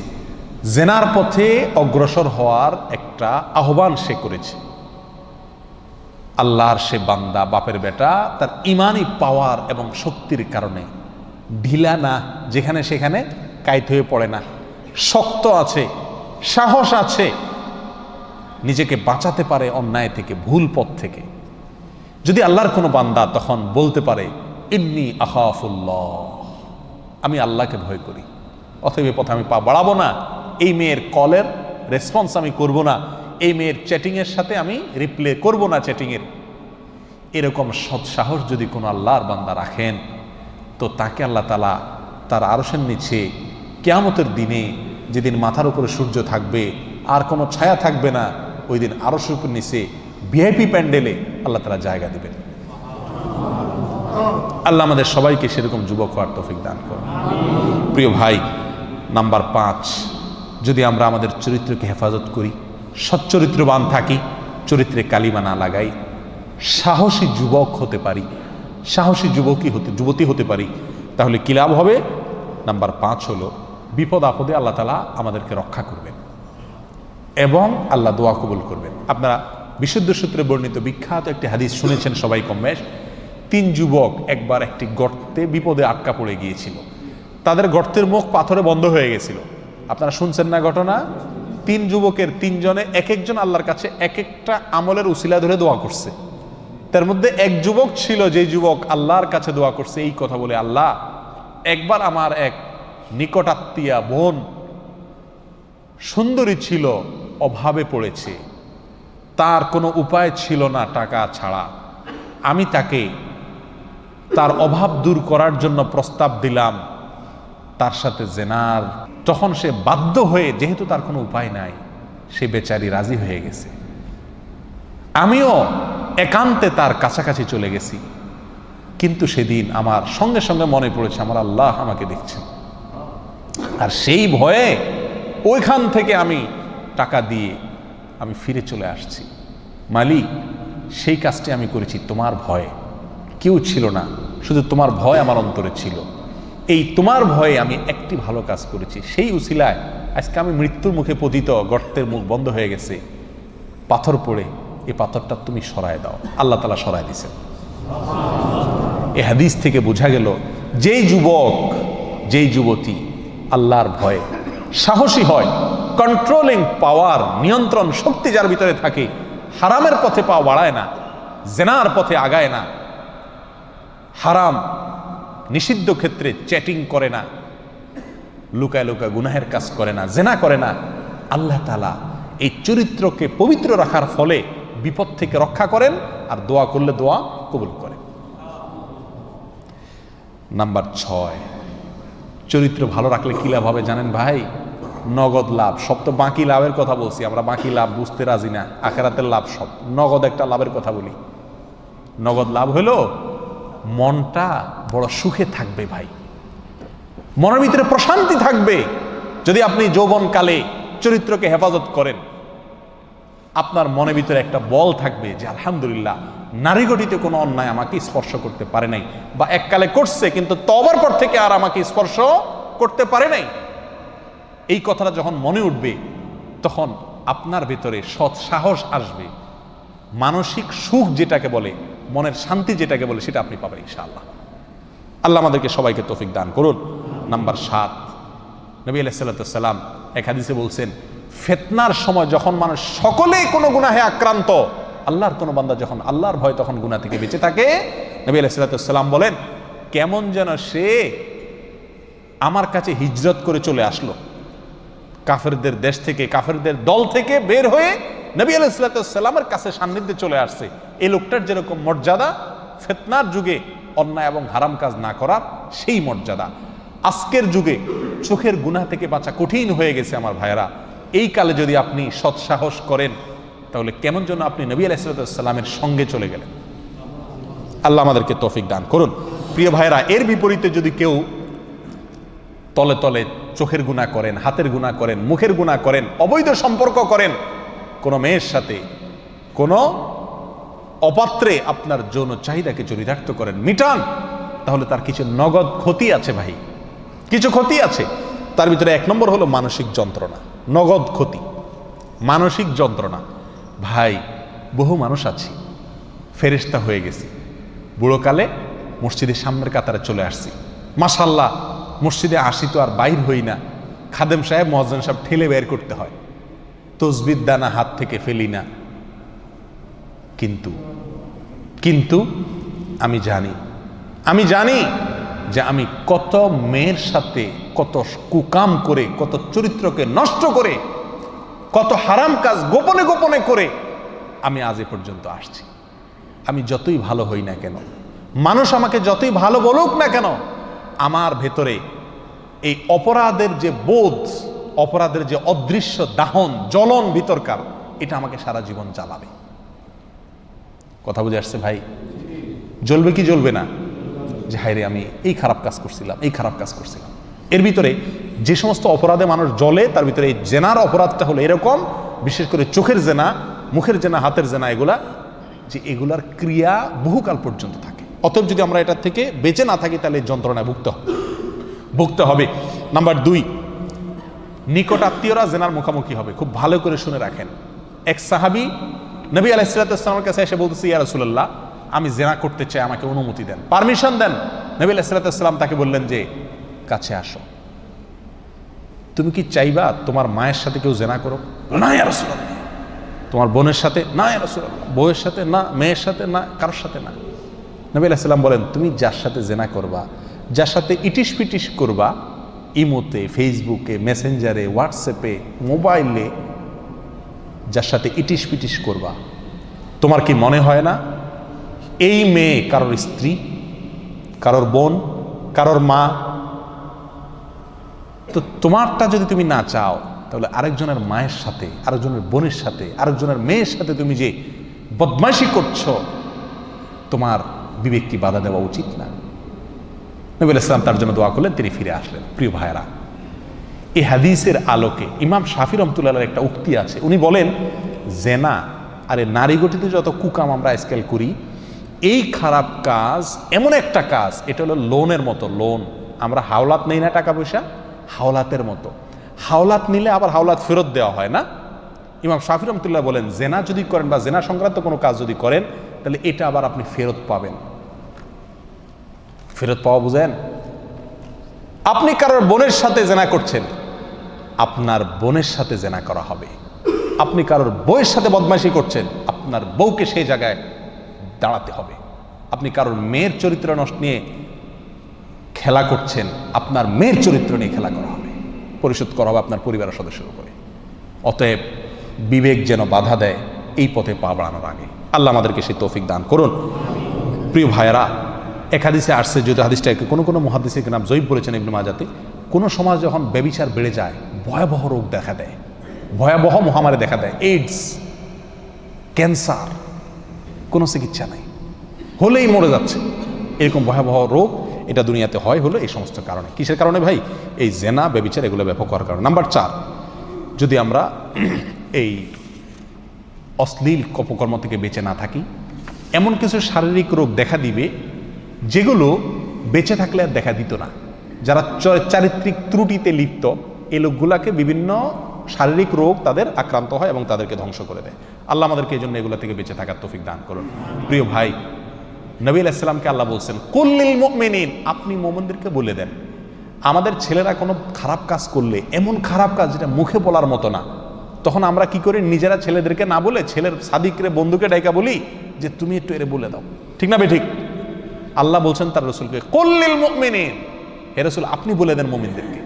জেনার পথে অগ্রসর হওয়ার একটা আহ্বান সে করেছে আল্লাহর সে বান্দা বাপের বেটা তার ইমানই পাওয়ার এবং শক্তির কারণে ঢিলা না যেখানে সেখানে কায়িত হয়ে পড়ে না শক্ত আছে সাহস আছে নিজেকে বাঁচাতে পারে অন্যায় থেকে ভুল পথ থেকে যদি আল্লাহর কোনো বান্দা তখন বলতে পারে ইন্নি আহাফুল্লাহ আমি আল্লাহকে ভয় করি অথবা এ পথে আমি পা বাড়াবো না এই মেয়ের কলের রেসপন্স আমি করব না এই মেয়ের চ্যাটিংয়ের সাথে আমি রিপ্লে করব না চ্যাটিংয়ের এরকম সৎ সাহস যদি কোনো আল্লাহর বান্দা রাখেন তো তাকে আল্লাহ তালা তার আরসের নিচে কেয়ামতের দিনে যেদিন মাথার উপরে সূর্য থাকবে আর কোনো ছায়া থাকবে না ওই দিন আরও সুপুর নিচে ভিআইপি প্যান্ডেলে আল্লাহ তারা জায়গা দেবেন আল্লাহ আমাদের সবাইকে সেরকম যুবক হওয়ার তফিক দান করুন প্রিয় ভাই নাম্বার পাঁচ যদি আমরা আমাদের চরিত্রকে হেফাজত করি সচ্চরিত্রবান থাকি চরিত্রে কালিমা না লাগাই সাহসী যুবক হতে পারি সাহসী যুবকই হতে যুবতী হতে পারি তাহলে কী লাভ হবে নাম্বার পাঁচ হলো বিপদ আপদে আল্লাহ তালা আমাদেরকে রক্ষা করবেন এবং আল্লাহ দোয়া কবুল করবেন আপনারা বিশুদ্ধ সূত্রে বর্ণিত বিখ্যাত একটি হাদিস শুনেছেন সবাই কমেশ তিন যুবক একবার একটি গর্তে বিপদে আটকা পড়ে গিয়েছিল তাদের গর্তের মুখ পাথরে বন্ধ হয়ে গেছিল আপনারা শুনছেন না ঘটনা তিন যুবকের তিনজনে এক একজন আল্লাহর কাছে এক একটা আমলের উসিলা ধরে দোয়া করছে তার মধ্যে এক যুবক ছিল যে যুবক আল্লাহর কাছে দোয়া করছে এই কথা বলে আল্লাহ একবার আমার এক নিকটাত্মীয়া বোন সুন্দরী ছিল অভাবে পড়েছে তার কোনো উপায় ছিল না টাকা ছাড়া আমি তাকে তার অভাব দূর করার জন্য প্রস্তাব দিলাম তার সাথে জেনার তখন সে বাধ্য হয়ে যেহেতু তার কোনো উপায় নাই সে বেচারি রাজি হয়ে গেছে আমিও একান্তে তার কাছাকাছি চলে গেছি কিন্তু সেদিন আমার সঙ্গে সঙ্গে মনে পড়েছে আমার আল্লাহ আমাকে দেখছেন আর সেই ভয়ে ওইখান থেকে আমি টাকা দিয়ে আমি ফিরে চলে আসছি মালিক সেই কাজটি আমি করেছি তোমার ভয়ে কেউ ছিল না শুধু তোমার ভয় আমার অন্তরে ছিল এই তোমার ভয়ে আমি একটি ভালো কাজ করেছি সেই উশিলায় আজকে আমি মৃত্যুর মুখে পতিত গর্তের মুখ বন্ধ হয়ে গেছে পাথর পড়ে এই পাথরটা তুমি সরায় দাও আল্লাহ তালা সরায় দিছেন এ হাদিস থেকে বোঝা গেল যেই যুবক যেই যুবতী আল্লাহর ভয়ে সাহসী হয় কন্ট্রোলিং পাওয়ার নিয়ন্ত্রণ শক্তি যার ভিতরে থাকে হারামের পথে পা বাড়ায় না জেনার পথে আগায় না হারাম নিষিদ্ধ ক্ষেত্রে চ্যাটিং করে না লুকায় লুকা গুনাহের কাজ করে না জেনা করে না আল্লাহ তালা এই চরিত্রকে পবিত্র রাখার ফলে বিপদ থেকে রক্ষা করেন আর দোয়া করলে দোয়া কবুল করেন নাম্বার ছয় চরিত্র ভালো রাখলে কী লাভ হবে জানেন ভাই নগদ লাভ সব তো বাকি লাভের কথা বলছি আমরা বাকি লাভ বুঝতে রাজি না আখেরাতের লাভ সব নগদ একটা লাভের কথা বলি নগদ লাভ হলো মনটা বড় সুখে থাকবে ভাই মনের ভিতরে প্রশান্তি থাকবে যদি আপনি যৌবনকালে চরিত্রকে হেফাজত করেন আপনার মনে ভিতরে একটা বল থাকবে যে আলহামদুলিল্লাহ নারী গঠিত কোনো অন্যায় আমাকে স্পর্শ করতে পারে নাই বা এককালে করছে কিন্তু তবার পর থেকে আর আমাকে স্পর্শ করতে পারে নাই এই কথাটা যখন মনে উঠবে তখন আপনার ভিতরে সৎ সাহস আসবে মানসিক সুখ যেটাকে বলে মনের শান্তি যেটাকে বলে সেটা আপনি পাবেন ইনশাআল্লাহ আল্লাহ আমাদেরকে সবাইকে তফিক দান করুন নাম্বার সাত নবী আলাইসাল্লাম এক হাদিসে বলছেন ফেতনার সময় যখন মানুষ সকলেই কোনো গুনাহে আক্রান্ত আল্লাহর কোনো বান্দা যখন আল্লাহর ভয় তখন গুণা থেকে বেঁচে থাকে নবী আলাইসালাম বলেন কেমন যেন সে আমার কাছে হিজরত করে চলে আসলো কাফেরদের দেশ থেকে কাফেরদের দল থেকে বের হয়ে নবী আলাইসালাতামের কাছে সান্নিধ্যে চলে আসছে এই লোকটার যেরকম মর্যাদা ফেতনার যুগে অন্যায় এবং হারাম কাজ না করার সেই মর্যাদা আজকের যুগে চোখের গুনা থেকে বাঁচা কঠিন হয়ে গেছে আমার ভাইয়েরা এই কালে যদি আপনি সৎসাহস করেন তাহলে কেমন জন্য আপনি নবী আলাইসালামের সঙ্গে চলে গেলেন আল্লাহ আমাদেরকে তফিক দান করুন প্রিয় ভাইরা এর বিপরীতে যদি কেউ তলে তলে চোখের গুণা করেন হাতের গুণা করেন মুখের গুণা করেন অবৈধ সম্পর্ক করেন কোনো মেয়ের সাথে কোনো অপাত্রে আপনার যৌন চাহিদাকে চরিতার্থ করেন মিটান তাহলে তার কিছু নগদ ক্ষতি আছে ভাই কিছু ক্ষতি আছে তার ভিতরে এক নম্বর হলো মানসিক যন্ত্রণা নগদ ক্ষতি মানসিক যন্ত্রণা ভাই বহু মানুষ আছি ফেরিস্তা হয়ে গেছি বুড়োকালে মসজিদের সামনের কাতারে চলে আসছি মাসাল্লাহ মসজিদে আসি তো আর বাইর হই না খাদেম সাহেব মহাজন সাহেব ঠেলে বের করতে হয় তসবির দানা হাত থেকে ফেলি না কিন্তু কিন্তু আমি জানি আমি জানি যে আমি কত মেয়ের সাথে কত কুকাম করে কত চরিত্রকে নষ্ট করে কত হারাম কাজ গোপনে গোপনে করে আমি আজ এ পর্যন্ত আসছি আমি যতই ভালো হই না কেন মানুষ আমাকে যতই ভালো বলুক না কেন আমার ভেতরে এই অপরাধের যে বোধ অপরাধের যে অদৃশ্য দাহন জ্বলন ভিতরকার এটা আমাকে সারা জীবন চালাবে কথা বুঝে আসছে ভাই জ্বলবে কি জ্বলবে না যে হায়রে আমি এই খারাপ কাজ করছিলাম এই খারাপ কাজ করছিলাম এর ভিতরে যে সমস্ত অপরাধে মানুষ জলে তার ভিতরে এই জেনার অপরাধটা হলো এরকম বিশেষ করে চোখের জেনা মুখের জেনা হাতের জেনা এগুলা যে এগুলার ক্রিয়া বহুকাল পর্যন্ত থাকে অতএব যদি আমরা এটার থেকে বেঁচে না থাকি তাহলে যন্ত্রণায় ভুগতে হবে ভুগতে হবে নাম্বার দুই নিকট আত্মীয়রা জেনার মুখামুখি হবে খুব ভালো করে শুনে রাখেন এক সাহাবি নবী আলাইসালাতামের কাছে এসে বলতেছি ইয়ারসুল্লাহ আমি জেনা করতে চাই আমাকে অনুমতি দেন পারমিশন দেন নবী ইসলাতাম তাকে বললেন যে কাছে আসো তুমি কি চাইবা তোমার মায়ের সাথে কেউ জেনা করো না তোমার বোনের সাথে না আর বউয়ের সাথে না মেয়ের সাথে না কারোর সাথে না নবী আলাইসাল্লাম বলেন তুমি যার সাথে জেনা করবা যার সাথে ইটিস পিটিস করবা ইমোতে ফেসবুকে মেসেঞ্জারে হোয়াটসঅ্যাপে মোবাইলে যার সাথে ইটিস পিটিস করবা তোমার কি মনে হয় না এই মেয়ে কারোর স্ত্রী কারোর বোন কারোর মা তো তোমারটা যদি তুমি না চাও তাহলে আরেকজনের মায়ের সাথে আরেকজনের বোনের সাথে আরেকজনের মেয়ের সাথে তুমি যে বদমাইশি করছো তোমার বিবেককে বাধা দেওয়া উচিত না নবীল ইসলাম তার জন্য দোয়া করলেন তিনি ফিরে আসলেন প্রিয় ভাইরা এই হাদিসের আলোকে ইমাম শাফির রহমতুল্লাহ একটা উক্তি আছে উনি বলেন জেনা আরে নারী গঠিত যত কুকাম আমরা আজকাল করি এই খারাপ কাজ এমন একটা কাজ এটা হলো লোনের মতো লোন আমরা হাওলাত নেই না টাকা পয়সা হাওলাতের মতো হাওলাত নিলে আবার হাওলাত ফেরত দেওয়া হয় না ইমাম শাফির রহমতুল্লাহ বলেন জেনা যদি করেন বা জেনা সংক্রান্ত কোনো কাজ যদি করেন তাহলে এটা আবার আপনি ফেরত পাবেন ফেরত পাওয়া বুঝেন আপনি কারোর বোনের সাথে জেনা করছেন আপনার বোনের সাথে জেনা করা হবে আপনি কারোর বউয়ের সাথে বদমাশি করছেন আপনার বউকে সেই জায়গায় দাঁড়াতে হবে আপনি কারোর মেয়ের চরিত্র নষ্ট নিয়ে খেলা করছেন আপনার মেয়ের চরিত্র নিয়ে খেলা করা হবে পরিশোধ করা হবে আপনার পরিবারের সদস্যের উপরে অতএব বিবেক যেন বাধা দেয় এই পথে পা বাড়ানোর আগে আল্লাহ আমাদেরকে সেই তৌফিক দান করুন প্রিয় ভাইয়েরা এক হাদিসে আসছে যদি হাদিসটা কোনো কোনো মহাদিসের নাম জৈব বলেছেন ইবনে মাজাতে কোনো সমাজ যখন ব্যবিচার বেড়ে যায় ভয়াবহ রোগ দেখা দেয় ভয়াবহ মহামারী দেখা দেয় এইডস ক্যান্সার কোনো চিকিৎসা নাই হলেই মরে যাচ্ছে এরকম ভয়াবহ রোগ এটা দুনিয়াতে হয় হলো এই সমস্ত কারণে কিসের কারণে ভাই এই জেনা ব্যবচার এগুলো ব্যাপক হওয়ার কারণে নাম্বার চার যদি আমরা <clears throat> এই অশ্লীল কপকর্ম থেকে বেঁচে না থাকি এমন কিছু শারীরিক রোগ দেখা দিবে যেগুলো বেঁচে থাকলে আর দেখা দিত না যারা চারিত্রিক ত্রুটিতে লিপ্ত এই লোকগুলাকে বিভিন্ন শারীরিক রোগ তাদের আক্রান্ত হয় এবং তাদেরকে ধ্বংস করে দেয় আল্লাহ আমাদেরকে এই জন্য এগুলো থেকে বেঁচে থাকার তফিক দান করুন প্রিয় ভাই নবী আলাইসাল্লামকে আল্লাহ বলছেন কল্লিল মুমিনিন আপনি মোমনদেরকে বলে দেন আমাদের ছেলেরা কোনো খারাপ কাজ করলে এমন খারাপ কাজ যেটা মুখে বলার মতো না তখন আমরা কি করি নিজেরা ছেলেদেরকে না বলে ছেলের সাদিকরে বন্ধুকে ডাইকা বলি যে তুমি একটু এরে বলে দাও ঠিক না বে ঠিক আল্লাহ বলছেন তার রসুলকে কল্লিল মুমিনিন হে রসুল আপনি বলে দেন মোমিনদেরকে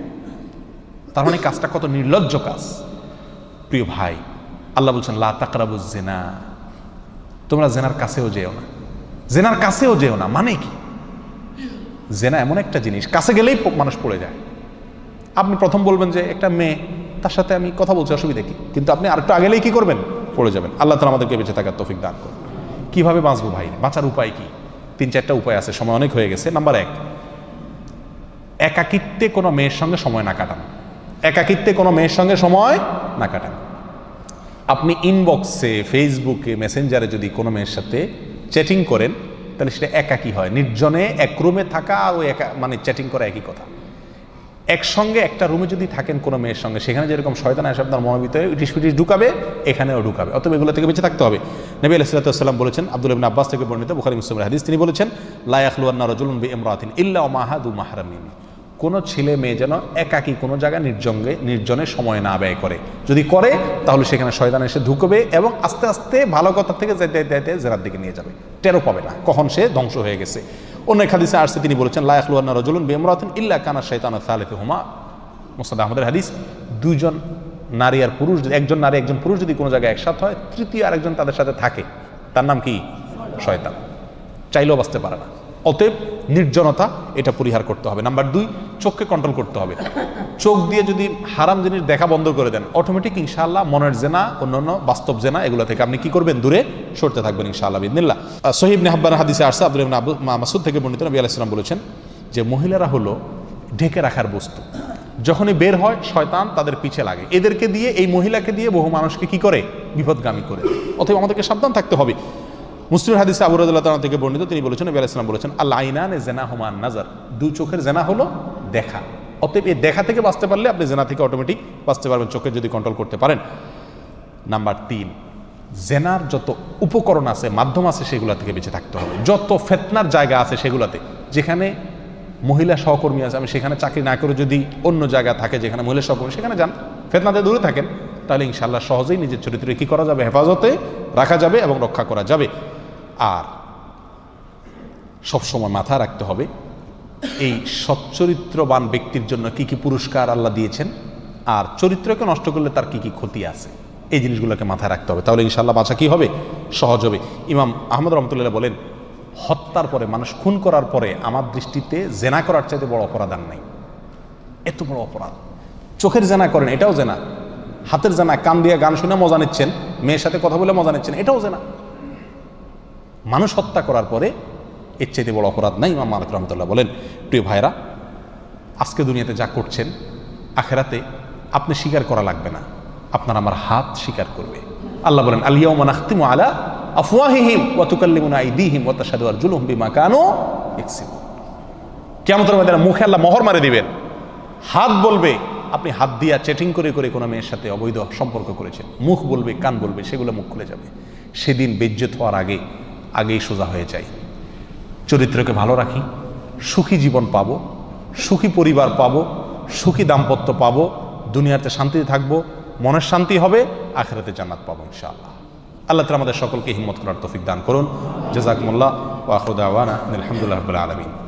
তার মানে কাজটা কত নির্লজ্জ কাজ প্রিয় ভাই আল্লাহ বলছেন লা জেনা তোমরা জেনার কাছেও যেও না জেনার কাছেও যেও না মানে কি জেনা এমন একটা জিনিস কাছে গেলেই মানুষ পড়ে যায় আপনি প্রথম বলবেন যে একটা মেয়ে তার সাথে আমি কথা বলছি অসুবিধা কি কিন্তু আপনি আরেকটু আগেলেই কি করবেন পড়ে যাবেন আল্লাহ তালা আমাদেরকে বেঁচে থাকার তফিক দান করুন কীভাবে বাঁচবো ভাই বাঁচার উপায় কি তিন চারটা উপায় আছে সময় অনেক হয়ে গেছে নাম্বার এক একাকিত্বে কোনো মেয়ের সঙ্গে সময় না কাটান একাকিত্বে কোনো মেয়ের সঙ্গে সময় না কাটান আপনি ইনবক্সে ফেসবুকে মেসেঞ্জারে যদি কোনো মেয়ের সাথে চ্যাটিং করেন তাহলে সেটা একাকী হয় নির্জনে এক রুমে থাকা আর ওই একা মানে চ্যাটিং করা একই কথা একসঙ্গে একটা রুমে যদি থাকেন কোনো মেয়ের সঙ্গে সেখানে যেরকম শয়তান আসে আপনার মনের ভিতরে ইটিস পিটিস ঢুকাবে এখানেও ঢুকাবে অতএব এগুলো থেকে বেঁচে থাকতে হবে নবী আলাইসাল্লাম বলেছেন আব্দুল ইবিন আব্বাস থেকে বর্ণিত বুখারি মুসলিম হাদিস তিনি বলেছেন লাইয়াখলুয়ান্না রজুল বি ইমরাতিন ইল্লা মাহাদু মাহারামিনী কোনো ছেলে মেয়ে যেন একাকি কোনো জায়গায় নির্জঙ্গে নির্জনে সময় না ব্যয় করে যদি করে তাহলে সেখানে শয়তান এসে ঢুকবে এবং আস্তে আস্তে ভালো কথা থেকে যেতে যেতে জেরার দিকে নিয়ে যাবে টেরো পাবে না কখন সে ধ্বংস হয়ে গেছে অন্য হাদিসে আসছে তিনি বলেছেন লায়াকলুয়ান্না রজুলুন বেমরাতিন ইল্লা কানা শৈতান সালেফে হুমা মোস্তাদ আহমদের হাদিস দুজন নারী আর পুরুষ একজন নারী একজন পুরুষ যদি কোনো জায়গায় একসাথে হয় তৃতীয় আরেকজন তাদের সাথে থাকে তার নাম কি শয়তান চাইলেও বাঁচতে পারে না অতএব নির্জনতা এটা পরিহার করতে হবে নাম্বার দুই চোখকে কন্ট্রোল করতে হবে চোখ দিয়ে যদি হারাম জিনিস দেখা বন্ধ করে দেন অটোমেটিক ইনশাআল্লাহ মনের জেনা অন্যান্য বাস্তব জেনা এগুলো থেকে আপনি কি করবেন দূরে সরতে থাকবেন ইনশাআল্লাহ বিদিনিল্লা সহিব নেহাব্বান হাদিসে আরসা আব্দুল আবু মাসুদ থেকে বর্ণিত নবী আলাইসালাম বলেছেন যে মহিলারা হলো ঢেকে রাখার বস্তু যখনই বের হয় শয়তান তাদের পিছে লাগে এদেরকে দিয়ে এই মহিলাকে দিয়ে বহু মানুষকে কি করে বিপদগামী করে অথবা আমাদেরকে সাবধান থাকতে হবে মুসলিম হাদিসে আবু রাজুল্লাহ থেকে বর্ণিত তিনি বলেছেন নবী বলেছেন আল্লাহ জেনা হুমান নাজার দু চোখের জেনা হলো দেখা অতএব এই দেখা থেকে বাঁচতে পারলে আপনি জেনা থেকে অটোমেটিক বাঁচতে পারবেন চোখে যদি কন্ট্রোল করতে পারেন নাম্বার তিন জেনার যত উপকরণ আছে মাধ্যম আছে সেগুলা থেকে বেঁচে থাকতে হবে যত ফেতনার জায়গা আছে সেগুলাতে যেখানে মহিলা সহকর্মী আছে আমি সেখানে চাকরি না করে যদি অন্য জায়গা থাকে যেখানে মহিলা সহকর্মী সেখানে যান ফেতনাতে দূরে থাকেন তাহলে ইনশাল্লাহ সহজেই নিজের চরিত্রে কী করা যাবে হেফাজতে রাখা যাবে এবং রক্ষা করা যাবে আর সবসময় মাথা রাখতে হবে এই সচ্চরিত্রবান ব্যক্তির জন্য কি কি পুরস্কার আল্লাহ দিয়েছেন আর চরিত্রকে নষ্ট করলে তার কি কি ক্ষতি আছে এই জিনিসগুলোকে মাথায় রাখতে হবে তাহলে ইনশাল্লাহ বাঁচা কী হবে সহজ হবে ইমাম আহমদ রহমতুল্লাহ বলেন হত্যার পরে মানুষ খুন করার পরে আমার দৃষ্টিতে জেনা করার চাইতে বড় অপরাধ আর নাই এত বড় অপরাধ চোখের জেনা করেন এটাও জেনা হাতের জেনা কান দিয়ে গান শুনে মজা নিচ্ছেন মেয়ের সাথে কথা বলে মজা নিচ্ছেন এটাও জেনা মানুষ হত্যা করার পরে এর চাইতে বড় অপরাধ নাই ইমাম মালিক রহমতুল্লাহ বলেন প্রিয় ভাইরা আজকে দুনিয়াতে যা করছেন আখেরাতে আপনি স্বীকার করা লাগবে না আপনার আমার হাত স্বীকার করবে আল্লাহ বলেন আলিয়া আলিয়াউমা নাখতিমু আলা আফওয়াহিহিম ওয়া তুকাল্লিমুনা আইদিহিম ওয়া তাশহাদু আরজুলুহুম বিমা কানু ইয়াকসিবুন কিয়ামতের ময়দানে মুখে আল্লাহ মহর মারে দিবেন হাত বলবে আপনি হাত দিয়া চেটিং করে করে কোনো মেয়ের সাথে অবৈধ সম্পর্ক করেছেন মুখ বলবে কান বলবে সেগুলো মুখ খুলে যাবে সেদিন বেজ্জত হওয়ার আগে আগেই সোজা হয়ে যাই চরিত্রকে ভালো রাখি সুখী জীবন পাবো সুখী পরিবার পাবো সুখী দাম্পত্য পাবো দুনিয়াতে শান্তিতে থাকবো মনের শান্তি হবে আখেরাতে জান্নাত পাবো ইনশাআল্লাহ আল্লাহ তালা আমাদের সকলকে হিম্মত করার তফিক দান করুন জেজাকমুল্লাহ ওয়াহুদ আওয়ানা আলহামদুলিল্লাহ আলমিন